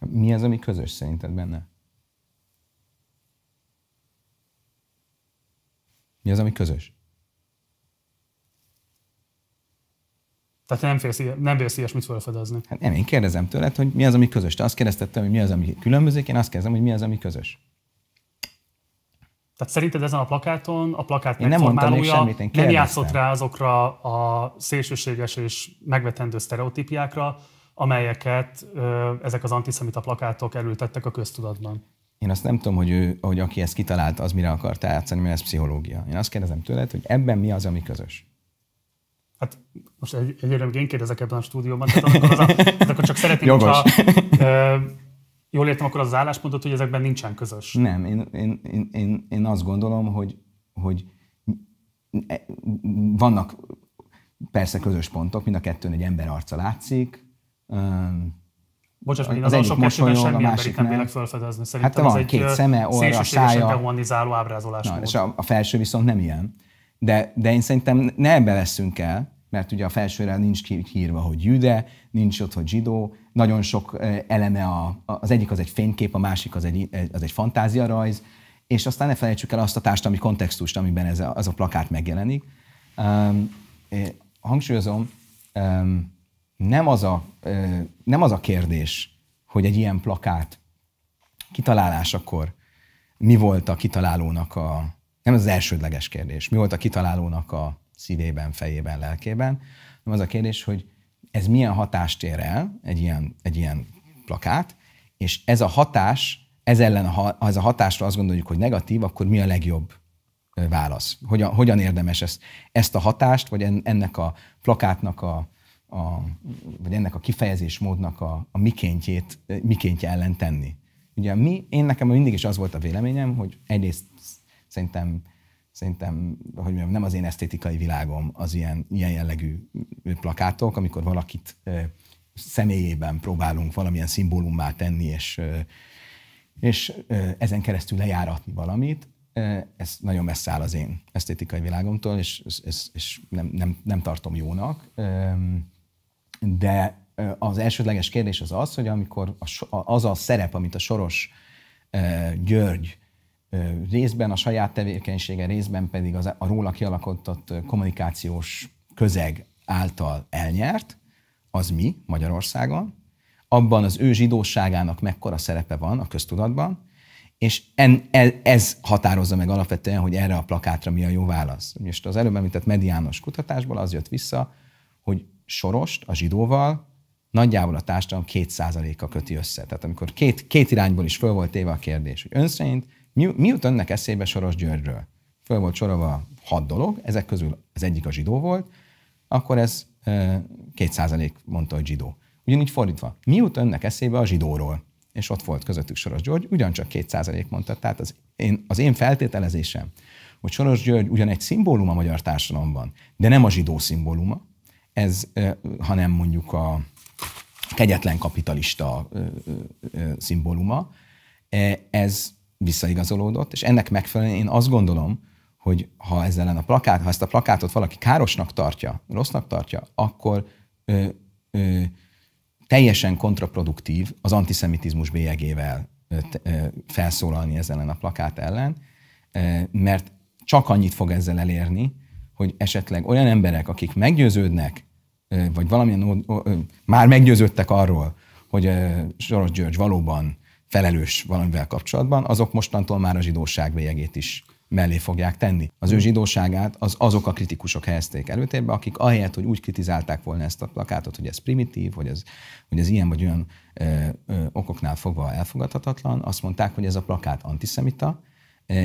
Mi az, ami közös szerinted benne? Mi az, ami közös? Tehát nem félsz, nem félsz ilyesmit felfedezni. Hát nem, én kérdezem tőled, hogy mi az, ami közös. Te azt kérdeztettem, hogy mi az, ami különbözik, én azt kérdezem, hogy mi az, ami közös. Tehát szerinted ezen a plakáton a plakát én nem mondtam még semmit, én nem játszott rá azokra a szélsőséges és megvetendő sztereotípiákra, amelyeket ö, ezek az antiszemita plakátok elültettek a köztudatban. Én azt nem tudom, hogy, ő, hogy aki ezt kitalálta, az mire akarta játszani, mert ez pszichológia. Én azt kérdezem tőled, hogy ebben mi az, ami közös. Hát most egy, egy még én kérdezek ebben a stúdióban, tehát akkor, az a, akkor csak szeretném, hogyha ö, jól értem, akkor az álláspontot, hogy ezekben nincsen közös. Nem, én, én, én, én, én azt gondolom, hogy, hogy e, vannak persze közös pontok, mind a kettőn egy ember arca látszik. Bocsáss, az, az egyik sok esetben semmi a másik nem vélek felfedezni. Szerintem hát van, ez két szeme, orra, szája. humanizáló ábrázolás. Na, és a, a felső viszont nem ilyen. De, de én szerintem ne ebbe veszünk el, mert ugye a felsőre nincs kiírva, hogy jüde, nincs ott, hogy zsidó, nagyon sok eleme, a, az egyik az egy fénykép, a másik az egy, az egy fantáziarajz, és aztán ne felejtsük el azt a társadalmi kontextust, amiben ez a, az a plakát megjelenik. Um, hangsúlyozom, um, nem, az a, um, nem az a kérdés, hogy egy ilyen plakát kitalálásakor mi volt a kitalálónak a, nem az, az elsődleges kérdés, mi volt a kitalálónak a, szívében, fejében, lelkében. Nem az a kérdés, hogy ez milyen hatást ér el, egy ilyen, egy ilyen plakát, és ez a hatás, ez ellen, ha ez a hatásra azt gondoljuk, hogy negatív, akkor mi a legjobb válasz? Hogyan, hogyan érdemes ezt, ezt a hatást, vagy ennek a plakátnak a, a, vagy ennek a kifejezésmódnak a, a mikéntjét, mikéntje ellen tenni. Ugye mi, én nekem mindig is az volt a véleményem, hogy egyrészt szerintem szerintem, hogy mondjam, nem az én esztétikai világom az ilyen, ilyen jellegű plakátok, amikor valakit személyében próbálunk valamilyen szimbólummá tenni, és, és ezen keresztül lejáratni valamit, ez nagyon messze áll az én esztétikai világomtól, és, és, és nem, nem, nem tartom jónak. De az elsődleges kérdés az az, hogy amikor az a szerep, amit a Soros György részben a saját tevékenysége, részben pedig az, a róla kialakított kommunikációs közeg által elnyert, az mi Magyarországon, abban az ő zsidóságának mekkora szerepe van a köztudatban, és en, el, ez határozza meg alapvetően, hogy erre a plakátra mi a jó válasz. És az előbb említett mediános kutatásból az jött vissza, hogy Sorost a zsidóval nagyjából a társadalom 2%-a köti össze. Tehát amikor két, két irányból is föl volt téve a kérdés, hogy ön szerint mi, mi jut önnek eszébe Soros Györgyről? Föl volt sorolva hat dolog, ezek közül az egyik a zsidó volt, akkor ez két százalék mondta, hogy zsidó. Ugyanígy fordítva, mi jut önnek eszébe a zsidóról? És ott volt közöttük Soros György, ugyancsak két százalék mondta. Tehát az én, az én feltételezésem, hogy Soros György ugyan egy szimbólum a magyar társadalomban, de nem a zsidó szimbóluma, ez, hanem mondjuk a kegyetlen kapitalista szimbóluma, e, ez visszaigazolódott, és ennek megfelelően én azt gondolom, hogy ha ezzel a plakát, ha ezt a plakátot valaki károsnak tartja, rossznak tartja, akkor ö, ö, teljesen kontraproduktív az antiszemitizmus bélyegével ö, ö, felszólalni ezzel a plakát ellen, ö, mert csak annyit fog ezzel elérni, hogy esetleg olyan emberek, akik meggyőződnek, ö, vagy valamilyen ö, ö, már meggyőződtek arról, hogy ö, Soros György valóban felelős valamivel kapcsolatban, azok mostantól már a zsidóság bélyegét is mellé fogják tenni. Az ő zsidóságát az azok a kritikusok helyezték előtérbe, akik ahelyett, hogy úgy kritizálták volna ezt a plakátot, hogy ez primitív, hogy ez, hogy ez ilyen vagy olyan ö, ö, okoknál fogva elfogadhatatlan, azt mondták, hogy ez a plakát antiszemita,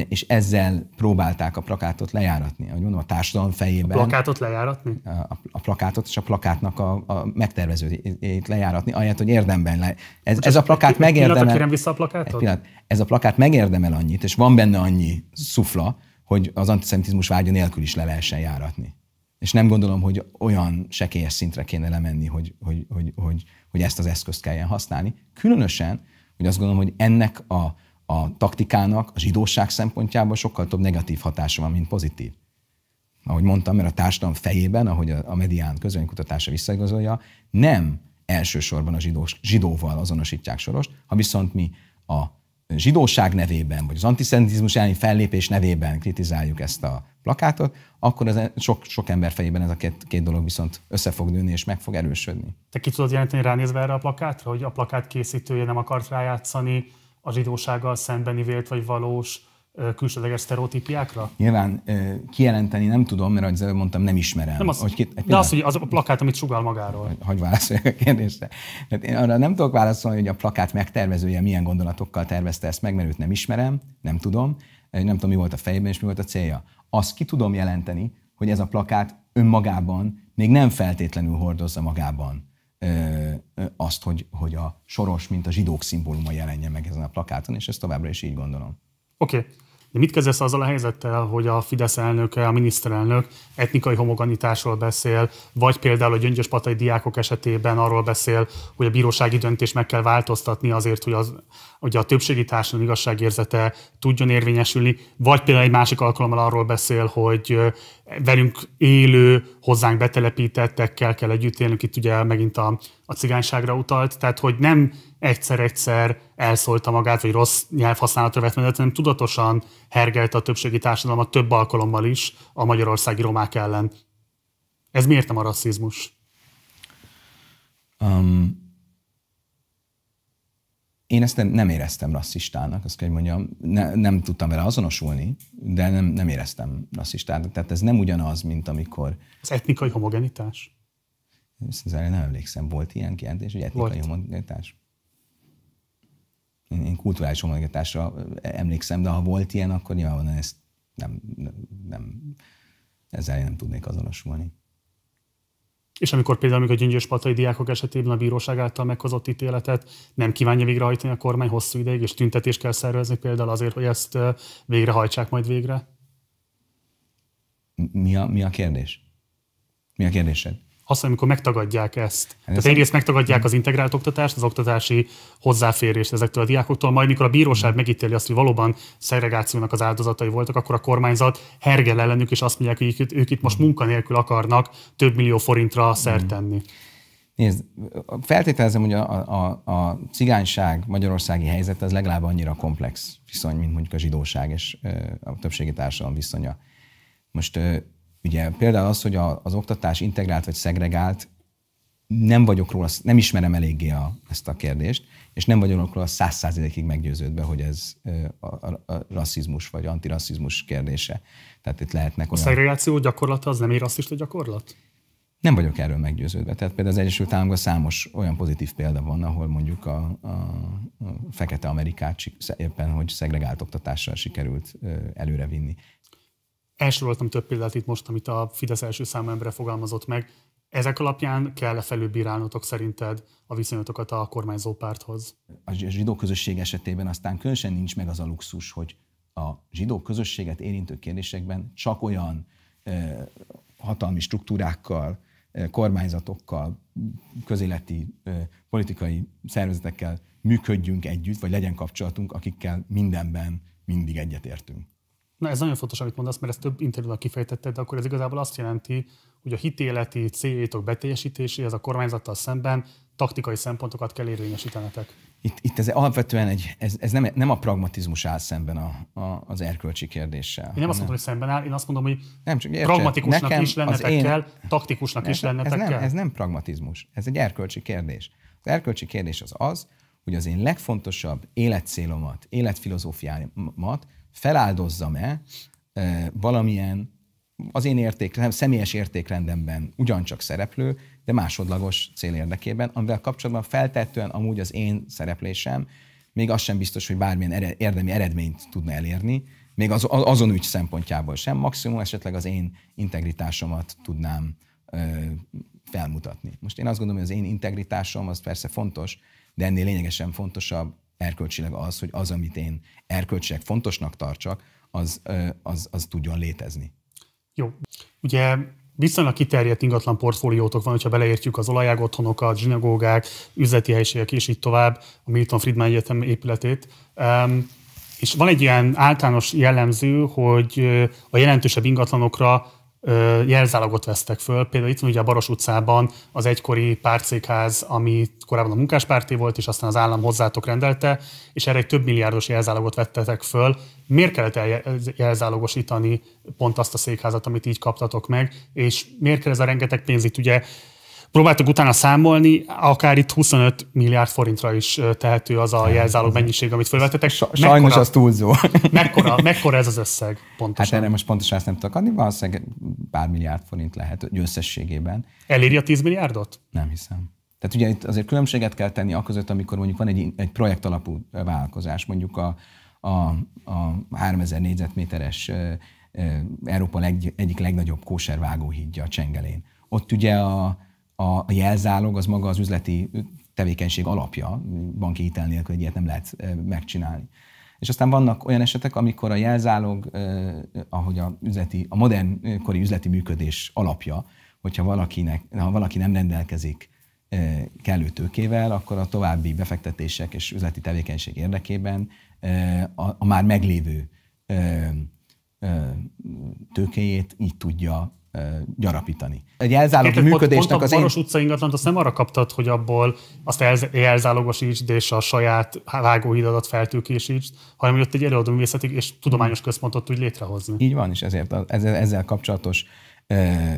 és ezzel próbálták a plakátot lejáratni. Ahogy mondom, a társadalom fejében... A plakátot lejáratni? A, a plakátot és a plakátnak a, a megtervezőjét lejáratni, ahelyett, hogy érdemben le... Ez, ez a plakát egy, megérdemel... Pillanat, kérem vissza a plakátot? Egy Pillanat, ez a plakát megérdemel annyit, és van benne annyi szufla, hogy az antiszemitizmus vágya nélkül is le lehessen járatni. És nem gondolom, hogy olyan sekélyes szintre kéne lemenni, hogy, hogy, hogy, hogy, hogy ezt az eszközt kelljen használni. Különösen, hogy azt gondolom, hogy ennek a a taktikának a zsidóság szempontjából sokkal több negatív hatása van, mint pozitív. Ahogy mondtam, mert a társadalom fejében, ahogy a medián közönkutatása visszaigazolja, nem elsősorban a zsidós, zsidóval azonosítják Sorost, ha viszont mi a zsidóság nevében, vagy az antiszentizmus elleni fellépés nevében kritizáljuk ezt a plakátot, akkor az e, sok, sok ember fejében ez a két, két dolog viszont össze fog nőni és meg fog erősödni. Te ki tudod jelenteni ránézve erre a plakátra, hogy a plakát készítője nem akart rájátszani a zsidósággal szembeni vélt vagy valós külsőleges sztereotípiákra? Nyilván kijelenteni nem tudom, mert ahogy előbb mondtam, nem ismerem. Nem az, hogy két, de az, hogy az a plakát, amit sugál magáról. Hogy, hogy válaszolja a kérdésre. Tehát én arra nem tudok válaszolni, hogy a plakát megtervezője milyen gondolatokkal tervezte ezt meg, mert őt nem ismerem, nem tudom. Nem tudom, mi volt a fejében és mi volt a célja. Azt ki tudom jelenteni, hogy ez a plakát önmagában még nem feltétlenül hordozza magában azt, hogy, hogy a soros, mint a zsidók szimbóluma jelenjen meg ezen a plakáton, és ezt továbbra is így gondolom. Oké. Okay. De mit kezdesz azzal a helyzettel, hogy a Fidesz elnöke, a miniszterelnök etnikai homogenitásról beszél, vagy például a gyöngyös patai diákok esetében arról beszél, hogy a bírósági döntés meg kell változtatni azért, hogy az hogy a többségi társadalom igazságérzete tudjon érvényesülni, vagy például egy másik alkalommal arról beszél, hogy velünk élő, hozzánk betelepítettekkel kell együtt élnünk, itt ugye megint a, a cigányságra utalt, tehát hogy nem egyszer-egyszer elszólta magát, vagy rossz nyelvhasználatra vett menet, hanem tudatosan hergelte a többségi társadalmat több alkalommal is a magyarországi romák ellen. Ez miért nem a rasszizmus? Um, én ezt nem, nem éreztem rasszistának, azt kell, hogy mondjam, ne, nem tudtam vele azonosulni, de nem, nem éreztem rasszistának. Tehát ez nem ugyanaz, mint amikor... Az etnikai homogenitás? Szerintem nem emlékszem, volt ilyen kijelentés, hogy etnikai volt. homogenitás? Én, én kulturális homogenitásra eh, emlékszem, de ha volt ilyen, akkor nyilvánvalóan ezt nem, nem, nem, ezzel én nem tudnék azonosulni. És amikor például amikor a gyöngyös patai diákok esetében a bíróság által meghozott ítéletet nem kívánja végrehajtani a kormány hosszú ideig, és tüntetést kell szervezni például azért, hogy ezt végrehajtsák majd végre? Mi a, mi a kérdés? Mi a kérdésed? azt, amikor megtagadják ezt. Hát ez Tehát egyrészt megtagadják hmm. az integrált oktatást, az oktatási hozzáférést ezektől a diákoktól, majd mikor a bíróság megítéli azt, hogy valóban szegregációnak az áldozatai voltak, akkor a kormányzat hergel ellenük, és azt mondják, hogy ők itt most hmm. munkanélkül akarnak több millió forintra hmm. szert tenni. Nézd, feltételezem, hogy a, a, a cigányság magyarországi helyzet az legalább annyira komplex viszony, mint mondjuk a zsidóság és a többségi társadalom viszonya. Most Ugye például az, hogy a, az oktatás integrált vagy szegregált, nem vagyok róla, nem ismerem eléggé a, ezt a kérdést, és nem vagyok róla száz százalékig meggyőződve, hogy ez a, a, a rasszizmus vagy antirasszizmus kérdése. Tehát itt lehetnek olyan... A szegregáció gyakorlata az nem egy rasszista gyakorlat? Nem vagyok erről meggyőződve. Tehát például az Egyesült Államokban számos olyan pozitív példa van, ahol mondjuk a, a, a Fekete Amerikát éppen, hogy szegregált oktatással sikerült előrevinni. Elsoroltam több példát itt most, amit a Fidesz első számú embere fogalmazott meg. Ezek alapján kell-e felülbírálnotok szerinted a viszonyatokat a kormányzó párthoz? A zsidó közösség esetében aztán különösen nincs meg az a luxus, hogy a zsidó közösséget érintő kérdésekben csak olyan ö, hatalmi struktúrákkal, ö, kormányzatokkal, közéleti, ö, politikai szervezetekkel működjünk együtt, vagy legyen kapcsolatunk, akikkel mindenben mindig egyetértünk. Na ez nagyon fontos, amit mondasz, mert ezt több interjúban kifejtetted, de akkor ez igazából azt jelenti, hogy a hitéleti céljaitok beteljesítéséhez a kormányzattal szemben taktikai szempontokat kell érvényesítenetek. Itt, itt ez alapvetően egy, ez, ez nem, nem a pragmatizmus áll szemben a, a, az erkölcsi kérdéssel. Én nem hanem... azt mondom, hogy szemben áll, én azt mondom, hogy nem, csak értsen, pragmatikusnak nekem is lennetek én... kell, taktikusnak ne, is lennetek ez nem, kell. Ez nem pragmatizmus, ez egy erkölcsi kérdés. Az erkölcsi kérdés az az, hogy az én legfontosabb életcélomat, életfilozófiámat feláldozzam-e e, valamilyen az én értékrendem, személyes értékrendemben ugyancsak szereplő, de másodlagos cél érdekében, amivel kapcsolatban feltettően amúgy az én szereplésem, még az sem biztos, hogy bármilyen ered, érdemi eredményt tudna elérni, még az, azon ügy szempontjából sem, maximum esetleg az én integritásomat tudnám ö, felmutatni. Most én azt gondolom, hogy az én integritásom az persze fontos, de ennél lényegesen fontosabb erkölcsileg az, hogy az, amit én erkölcsileg fontosnak tartsak, az, az, az tudjon létezni. Jó. Ugye viszonylag kiterjedt ingatlan portfóliótok van, hogyha beleértjük az olajág otthonokat, zsinagógák, üzleti helyiségek és így tovább, a Milton Friedman Egyetem épületét. Um, és van egy ilyen általános jellemző, hogy a jelentősebb ingatlanokra jelzálogot vesztek föl. Például itt ugye a Baros utcában az egykori pártszékház, ami korábban a munkáspárti volt, és aztán az állam hozzátok rendelte, és erre egy több milliárdos jelzálogot vettetek föl. Miért kellett eljelzálogosítani pont azt a székházat, amit így kaptatok meg, és miért kell ez a rengeteg pénz itt ugye próbáltuk utána számolni, akár itt 25 milliárd forintra is tehető az a jelzálog mennyiség, amit felvetetek. Sajnos mekkora, az túlzó. mekkora, mekkora ez az összeg pontosan? Hát erre most pontosan ezt nem tudok adni, valószínűleg pár milliárd forint lehet összességében. Eléri a 10 milliárdot? Nem hiszem. Tehát ugye itt azért különbséget kell tenni aközött, amikor mondjuk van egy, egy projekt alapú vállalkozás, mondjuk a, a, a 3000 négyzetméteres Európa leg, egyik legnagyobb kóservágóhídja a Csengelén. Ott ugye a, a jelzálog az maga az üzleti tevékenység alapja, banki hitel nélkül egy ilyet nem lehet megcsinálni. És aztán vannak olyan esetek, amikor a jelzálog, ahogy a, üzleti, a modern kori üzleti működés alapja, hogyha valakinek, ha valaki nem rendelkezik kellő tőkével, akkor a további befektetések és üzleti tevékenység érdekében a, a már meglévő tőkéjét így tudja gyarapítani. Egy elzálog működésnek pont, az én... Baros utca ingatlant azt nem arra kaptad, hogy abból azt elzálogosítsd és a saját vágóhidadat feltőkésítsd, hanem hogy ott egy művészeti és tudományos központot tudj létrehozni. Így van, és ezért ezzel, ezzel kapcsolatos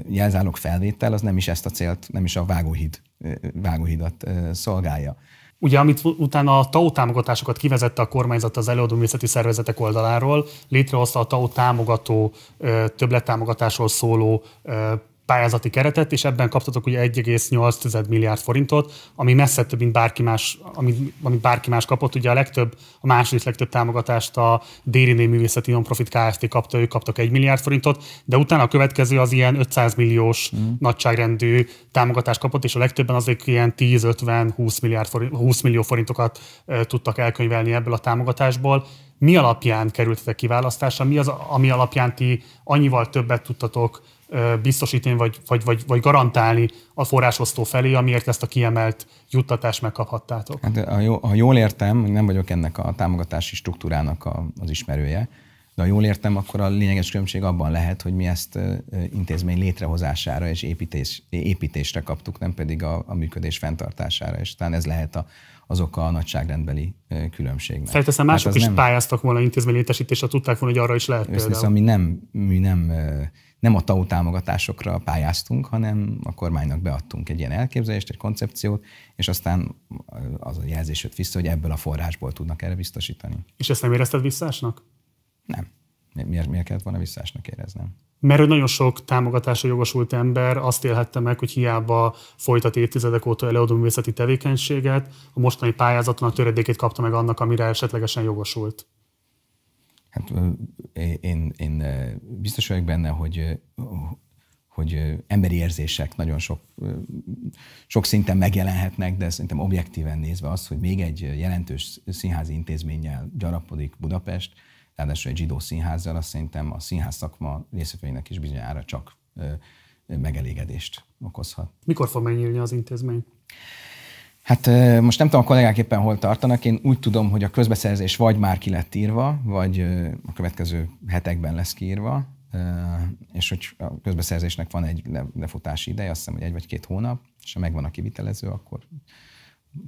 jelzálog felvétel az nem is ezt a célt, nem is a vágóhíd, vágóhidat szolgálja. Ugye, amit utána a TAO támogatásokat kivezette a kormányzat az művészeti szervezetek oldaláról, létrehozta a TAO támogató, támogatásról szóló pályázati keretet, és ebben kaptatok ugye 1,8 milliárd forintot, ami messze több, mint bárki más, ami ami bárki más kapott. Ugye a legtöbb, a második legtöbb támogatást a Déri Művészeti Nonprofit Kft. kapta, ők kaptak 1 milliárd forintot, de utána a következő az ilyen 500 milliós mm. nagyságrendű támogatást kapott, és a legtöbben azok ilyen 10-50-20 milliárd forint, 20 millió forintokat e, tudtak elkönyvelni ebből a támogatásból mi alapján kerültetek kiválasztásra, mi az, ami alapján ti annyival többet tudtatok biztosítani, vagy, vagy, vagy, vagy garantálni a forrásosztó felé, amiért ezt a kiemelt juttatást megkaphattátok? Hát, ha, jó, ha jól értem, nem vagyok ennek a támogatási struktúrának a, az ismerője, de ha jól értem, akkor a lényeges különbség abban lehet, hogy mi ezt intézmény létrehozására és építés, építésre kaptuk, nem pedig a, a működés fenntartására, és talán ez lehet a, azok a nagyságrendbeli különbségnek. Felteszem, hát mások hát is nem... pályáztak volna intézménylétesítésre, tudták volna, hogy arra is lehet például. mi nem, mi nem, nem a TAU támogatásokra pályáztunk, hanem a kormánynak beadtunk egy ilyen elképzelést, egy koncepciót, és aztán az a jelzés jött vissza, hogy ebből a forrásból tudnak erre biztosítani. És ezt nem érezted visszásnak? Nem. Miért, miért kellett volna visszásnak éreznem? mert hogy nagyon sok támogatásra jogosult ember azt élhette meg, hogy hiába folytat évtizedek óta előadó művészeti tevékenységet, a mostani pályázaton a töredékét kapta meg annak, amire esetlegesen jogosult. Hát én, én biztos vagyok benne, hogy, hogy emberi érzések nagyon sok, sok szinten megjelenhetnek, de szerintem objektíven nézve az, hogy még egy jelentős színházi intézménnyel gyarapodik Budapest, ráadásul egy zsidó színházzal, azt szerintem a színház szakma részvevőinek is bizonyára csak megelégedést okozhat. Mikor fog megnyílni az intézmény? Hát most nem tudom, a kollégák éppen hol tartanak. Én úgy tudom, hogy a közbeszerzés vagy már ki lett írva, vagy a következő hetekben lesz kiírva, és hogy a közbeszerzésnek van egy lefutási ideje, azt hiszem, hogy egy vagy két hónap, és ha megvan a kivitelező, akkor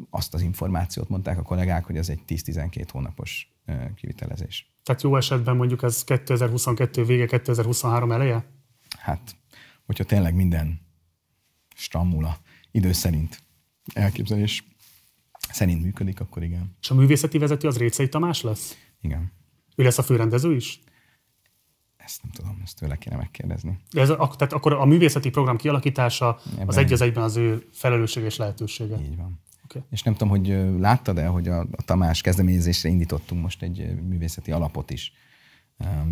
azt az információt mondták a kollégák, hogy ez egy 10-12 hónapos kivitelezés. Tehát jó esetben mondjuk ez 2022 vége, 2023 eleje? Hát, hogyha tényleg minden a idő szerint elképzelés szerint működik, akkor igen. És a művészeti vezető az Récei Tamás lesz? Igen. Ő lesz a főrendező is? Ezt nem tudom, ezt tőle kéne megkérdezni. De ez, tehát akkor a művészeti program kialakítása Ebben... az egy az egyben az ő felelősség és lehetősége. Így van. Okay. És nem tudom, hogy láttad-e, hogy a, a Tamás kezdeményezésre indítottunk most egy művészeti alapot is.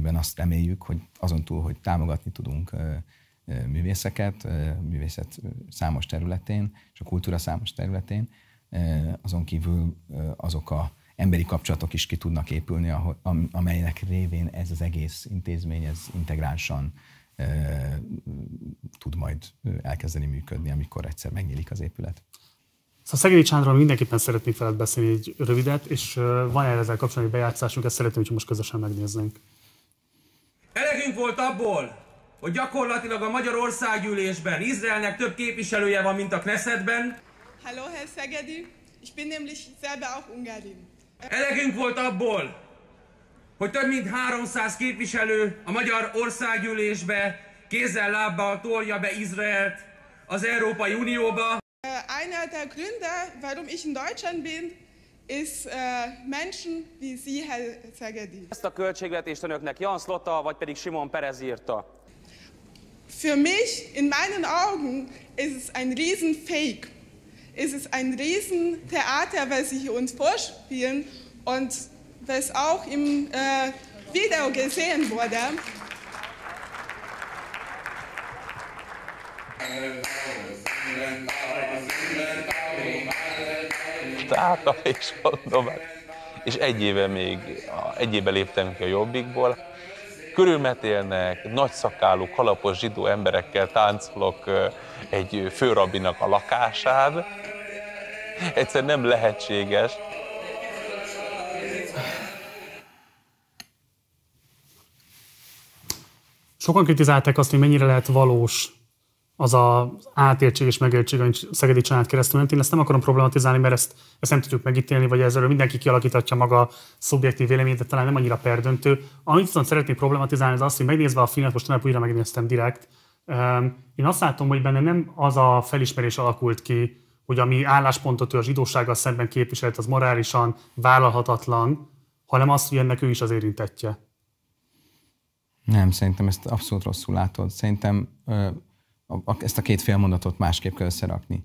Ben azt reméljük, hogy azon túl, hogy támogatni tudunk művészeket, művészet számos területén, és a kultúra számos területén, azon kívül azok a emberi kapcsolatok is ki tudnak épülni, amelynek révén ez az egész intézmény, ez integránsan tud majd elkezdeni működni, amikor egyszer megnyílik az épület. Szóval Szegedi Csándról mindenképpen szeretnék veled beszélni egy rövidet, és van erre ezzel kapcsolatban egy bejátszásunk, ezt szeretném, hogy most közösen megnéznénk. Elegünk volt abból, hogy gyakorlatilag a Magyar Országgyűlésben Izraelnek több képviselője van, mint a Knessetben. Hello, Herr Szegedi, ich bin nämlich selber auch Ungarin. Elegünk volt abból, hogy több mint 300 képviselő a Magyar Országgyűlésbe kézzel-lábbal tolja be Izraelt az Európai Unióba. Äh, einer der Gründe, warum ich in Deutschland bin, ist uh, Menschen wie Sie, Herr Zegedi. Ezt a költségvetést önöknek Jans Lotta, vagy pedig Simon Perez írta. Für mich, in meinen Augen, ist es ein Riesenfake. Ist es ein Riesentheater, was Sie uns vorspielen und was auch im äh, Video gesehen wurde. Tehát, és mondom, hát, és egy éve még, egy éve léptem ki a jobbikból, körülmetélnek, nagy szakálú, kalapos zsidó emberekkel táncolok egy főrabinak a lakásán. Egyszer nem lehetséges. Sokan kritizálták azt, hogy mennyire lehet valós az a átértség és megértség, amit Szegedi család keresztül ment. Én ezt nem akarom problematizálni, mert ezt, ezt nem tudjuk megítélni, vagy ezzel mindenki kialakíthatja maga szubjektív véleményét, de talán nem annyira perdöntő. Amit viszont szeretnék problematizálni, az az, hogy megnézve a filmet, most nem újra megnéztem direkt, én azt látom, hogy benne nem az a felismerés alakult ki, hogy ami álláspontot ő a zsidósággal szemben képviselt, az morálisan vállalhatatlan, hanem az, hogy ennek ő is az érintetje. Nem, szerintem ezt abszolút rosszul látod. Szerintem a, ezt a két fél mondatot másképp kell összerakni.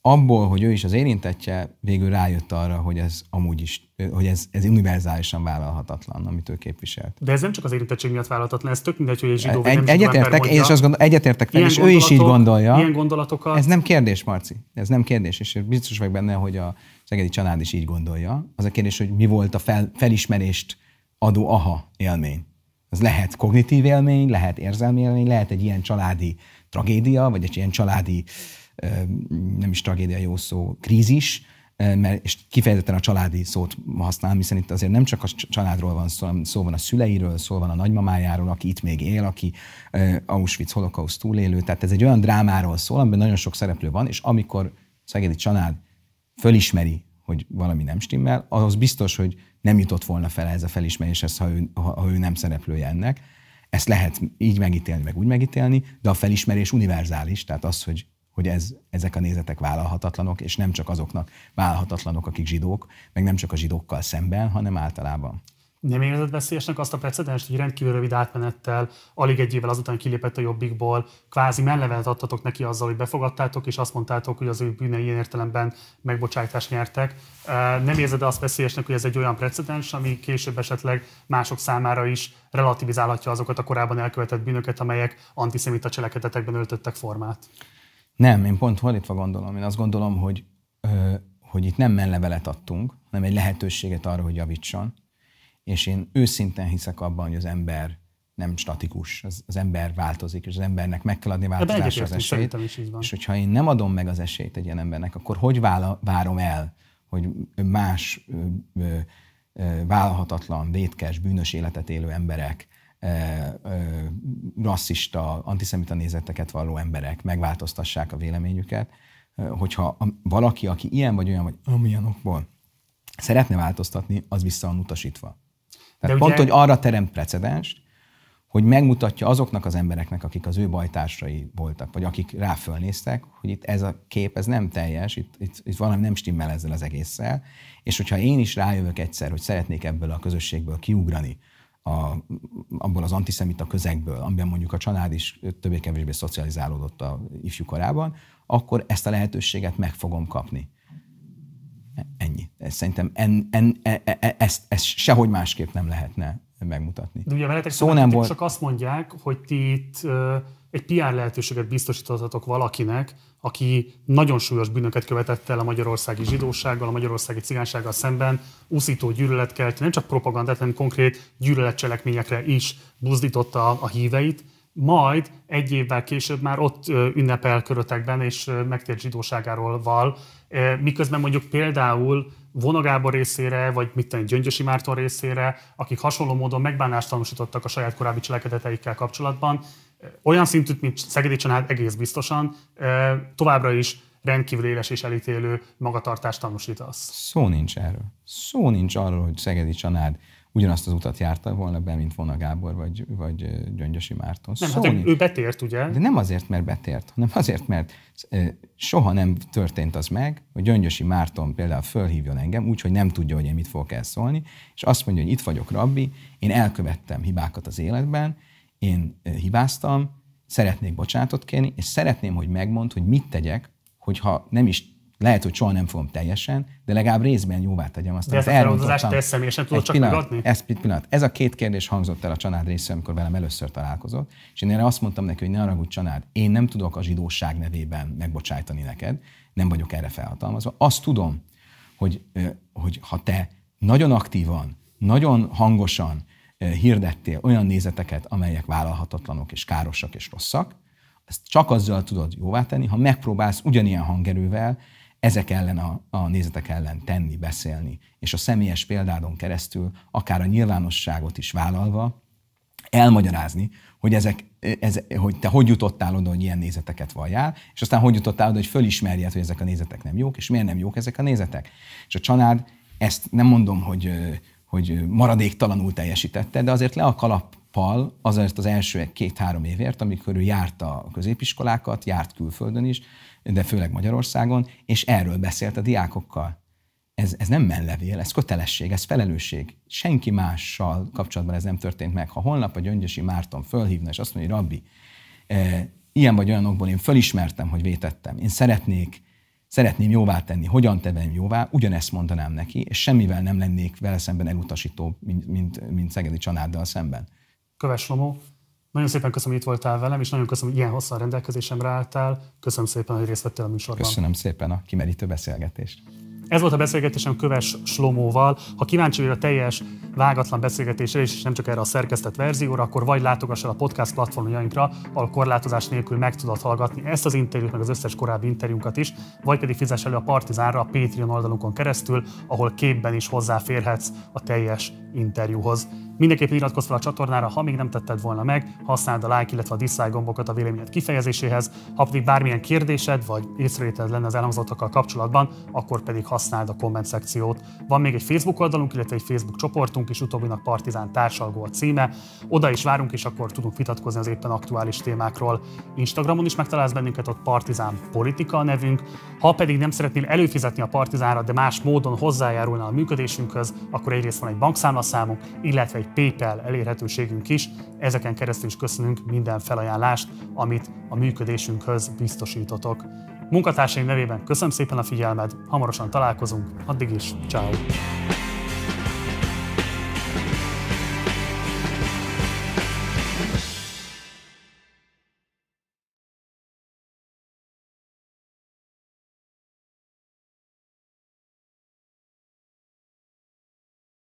Abból, hogy ő is az érintettje, végül rájött arra, hogy ez amúgy is, hogy ez, ez univerzálisan vállalhatatlan, amit ő képviselt. De ez nem csak az érintettség miatt vállalhatatlan, ez tök mindegy, hogy egy zsidó e, vagy egy, nem Egyetértek, én is azt egyetértek fel, és ő is így gondolja. Ilyen gondolatokat. Ez nem kérdés, Marci. Ez nem kérdés, és biztos vagyok benne, hogy a szegedi család is így gondolja. Az a kérdés, hogy mi volt a fel, felismerést adó aha élmény. Ez lehet kognitív élmény, lehet érzelmi élmény, lehet egy ilyen családi uh, tragédia, vagy egy ilyen családi, nem is tragédia jó szó, krízis, mert, és kifejezetten a családi szót használom, hiszen itt azért nem csak a családról van szó, szó van a szüleiről, szó van a nagymamájáról, aki itt még él, aki Auschwitz holokauszt túlélő, tehát ez egy olyan drámáról szól, amiben nagyon sok szereplő van, és amikor szegedi család fölismeri, hogy valami nem stimmel, ahhoz biztos, hogy nem jutott volna fel ez a felismeréshez, ha ő, ha, ha ő nem szereplője ennek. Ezt lehet így megítélni, meg úgy megítélni, de a felismerés univerzális, tehát az, hogy hogy ez, ezek a nézetek vállalhatatlanok, és nem csak azoknak vállalhatatlanok, akik zsidók, meg nem csak a zsidókkal szemben, hanem általában nem érzed veszélyesnek azt a precedens, hogy rendkívül rövid átmenettel, alig egy évvel azután kilépett a jobbikból, kvázi mellevelet adtatok neki azzal, hogy befogadtátok, és azt mondtátok, hogy az ő bűnei ilyen értelemben megbocsájtást nyertek. Nem érzed azt veszélyesnek, hogy ez egy olyan precedens, ami később esetleg mások számára is relativizálhatja azokat a korábban elkövetett bűnöket, amelyek antiszemita cselekedetekben öltöttek formát? Nem, én pont fordítva gondolom. Én azt gondolom, hogy, hogy itt nem mellevelet adtunk, hanem egy lehetőséget arra, hogy javítson és én őszintén hiszek abban, hogy az ember nem statikus, az, az ember változik, és az embernek meg kell adni változásra az esélyt. És hogyha én nem adom meg az esélyt egy ilyen embernek, akkor hogy vála, várom el, hogy más ö, ö, ö, vállalhatatlan, vétkes, bűnös életet élő emberek, ö, ö, rasszista, antiszemita nézeteket valló emberek megváltoztassák a véleményüket, hogyha valaki, aki ilyen vagy olyan, vagy okból szeretne változtatni, az vissza van utasítva. Tehát De pont, ugye... hogy arra terem precedens, hogy megmutatja azoknak az embereknek, akik az ő bajtársai voltak, vagy akik rá fölnéztek, hogy itt ez a kép, ez nem teljes, itt, itt, itt valami nem stimmel ezzel az egésszel, és hogyha én is rájövök egyszer, hogy szeretnék ebből a közösségből kiugrani, a, abból az antiszemita közegből, amiben mondjuk a család is többé-kevésbé szocializálódott a ifjú korában, akkor ezt a lehetőséget meg fogom kapni. Ennyi. Szerintem en, en, e, e, e, ezt, ezt sehogy másképp nem lehetne megmutatni. De ugye veletek Szó nem volt. Csak azt mondják, hogy ti itt egy PR lehetőséget biztosíthatok valakinek, aki nagyon súlyos bűnöket követett el a magyarországi zsidósággal, a magyarországi cigánysággal szemben, úszító gyűlöletkelt, nem csak propagandát, hanem konkrét gyűlöletcselekményekre is buzdította a híveit majd egy évvel később már ott ünnepel körötekben, és megtért zsidóságáról val, miközben mondjuk például vonagába részére, vagy mit tenni, Gyöngyösi Márton részére, akik hasonló módon megbánást tanúsítottak a saját korábbi cselekedeteikkel kapcsolatban, olyan szintűt, mint Szegedi Csanád egész biztosan, továbbra is rendkívül éles és elítélő magatartást tanúsítasz. Szó nincs erről. Szó nincs arról, hogy Szegedi Csanád ugyanazt az utat járta volna be, mint volna Gábor vagy, vagy Gyöngyösi Márton. Nem, Sony, hát szóval ő betért, ugye? De nem azért, mert betért, hanem azért, mert soha nem történt az meg, hogy Gyöngyösi Márton például fölhívjon engem, úgyhogy nem tudja, hogy én mit fogok elszólni, és azt mondja, hogy itt vagyok, rabbi, én elkövettem hibákat az életben, én hibáztam, szeretnék bocsánatot kérni, és szeretném, hogy megmond, hogy mit tegyek, hogyha nem is lehet, hogy soha nem fogom teljesen, de legalább részben jóvá tegyem azt, amit elrontottam. De személyesen tudod csak pillanat, Ez, pillanat, ez a két kérdés hangzott el a család részéről, amikor velem először találkozott, és én erre azt mondtam neki, hogy ne haragudj család, én nem tudok a zsidóság nevében megbocsájtani neked, nem vagyok erre felhatalmazva. Azt tudom, hogy, hogy ha te nagyon aktívan, nagyon hangosan hirdettél olyan nézeteket, amelyek vállalhatatlanok és károsak és rosszak, ezt csak azzal tudod jóvá tenni, ha megpróbálsz ugyanilyen hangerővel ezek ellen a, a nézetek ellen tenni, beszélni, és a személyes példádon keresztül, akár a nyilvánosságot is vállalva, elmagyarázni, hogy, ezek, ez, hogy te hogy jutottál oda, hogy ilyen nézeteket valljál, és aztán hogy jutottál oda, hogy fölismerjed, hogy ezek a nézetek nem jók, és miért nem jók ezek a nézetek. És a család ezt nem mondom, hogy, hogy maradéktalanul teljesítette, de azért le a kalappal azért az első két-három évért, amikor ő járt a középiskolákat, járt külföldön is, de főleg Magyarországon, és erről beszélt a diákokkal. Ez, ez nem menlevél, ez kötelesség, ez felelősség. Senki mással kapcsolatban ez nem történt meg. Ha holnap a Gyöngyösi Márton fölhívna, és azt mondja, hogy rabbi, e, ilyen vagy olyanokból én fölismertem, hogy vétettem. Én szeretnék, szeretném jóvá tenni, hogyan tevem jóvá, ugyanezt mondanám neki, és semmivel nem lennék vele szemben elutasító, mint, mint, mint Szegedi Csanáddal szemben. Köves Lomó, nagyon szépen köszönöm, hogy itt voltál velem, és nagyon köszönöm, hogy ilyen hosszan rendelkezésemre álltál. Köszönöm szépen, hogy részt vettél a műsorban. Köszönöm szépen a kimerítő beszélgetést. Ez volt a beszélgetésem Köves Slomóval. Ha kíváncsi vagy a teljes, vágatlan beszélgetésre és nem csak erre a szerkesztett verzióra, akkor vagy látogass el a podcast platformjainkra, ahol korlátozás nélkül meg tudod hallgatni ezt az interjút, meg az összes korábbi interjúkat is, vagy pedig fizess elő a Partizánra a Patreon oldalunkon keresztül, ahol képben is hozzáférhetsz a teljes interjúhoz. Mindenképpen iratkozz fel a csatornára, ha még nem tetted volna meg, használd a like, illetve a dislike gombokat a véleményed kifejezéséhez, ha pedig bármilyen kérdésed vagy észrevételed lenne az elhangzottakkal kapcsolatban, akkor pedig használ használd a komment szekciót. Van még egy Facebook oldalunk, illetve egy Facebook csoportunk is, utóbbinak Partizán társalgó a címe. Oda is várunk, és akkor tudunk vitatkozni az éppen aktuális témákról. Instagramon is megtalálsz bennünket, ott Partizán Politika a nevünk. Ha pedig nem szeretnél előfizetni a Partizánra, de más módon hozzájárulna a működésünkhöz, akkor egyrészt van egy bankszámlaszámunk, illetve egy PayPal elérhetőségünk is. Ezeken keresztül is köszönünk minden felajánlást, amit a működésünkhöz biztosítotok. Munkatársaim nevében köszönöm szépen a figyelmed, hamarosan találkozunk, addig is, ciao.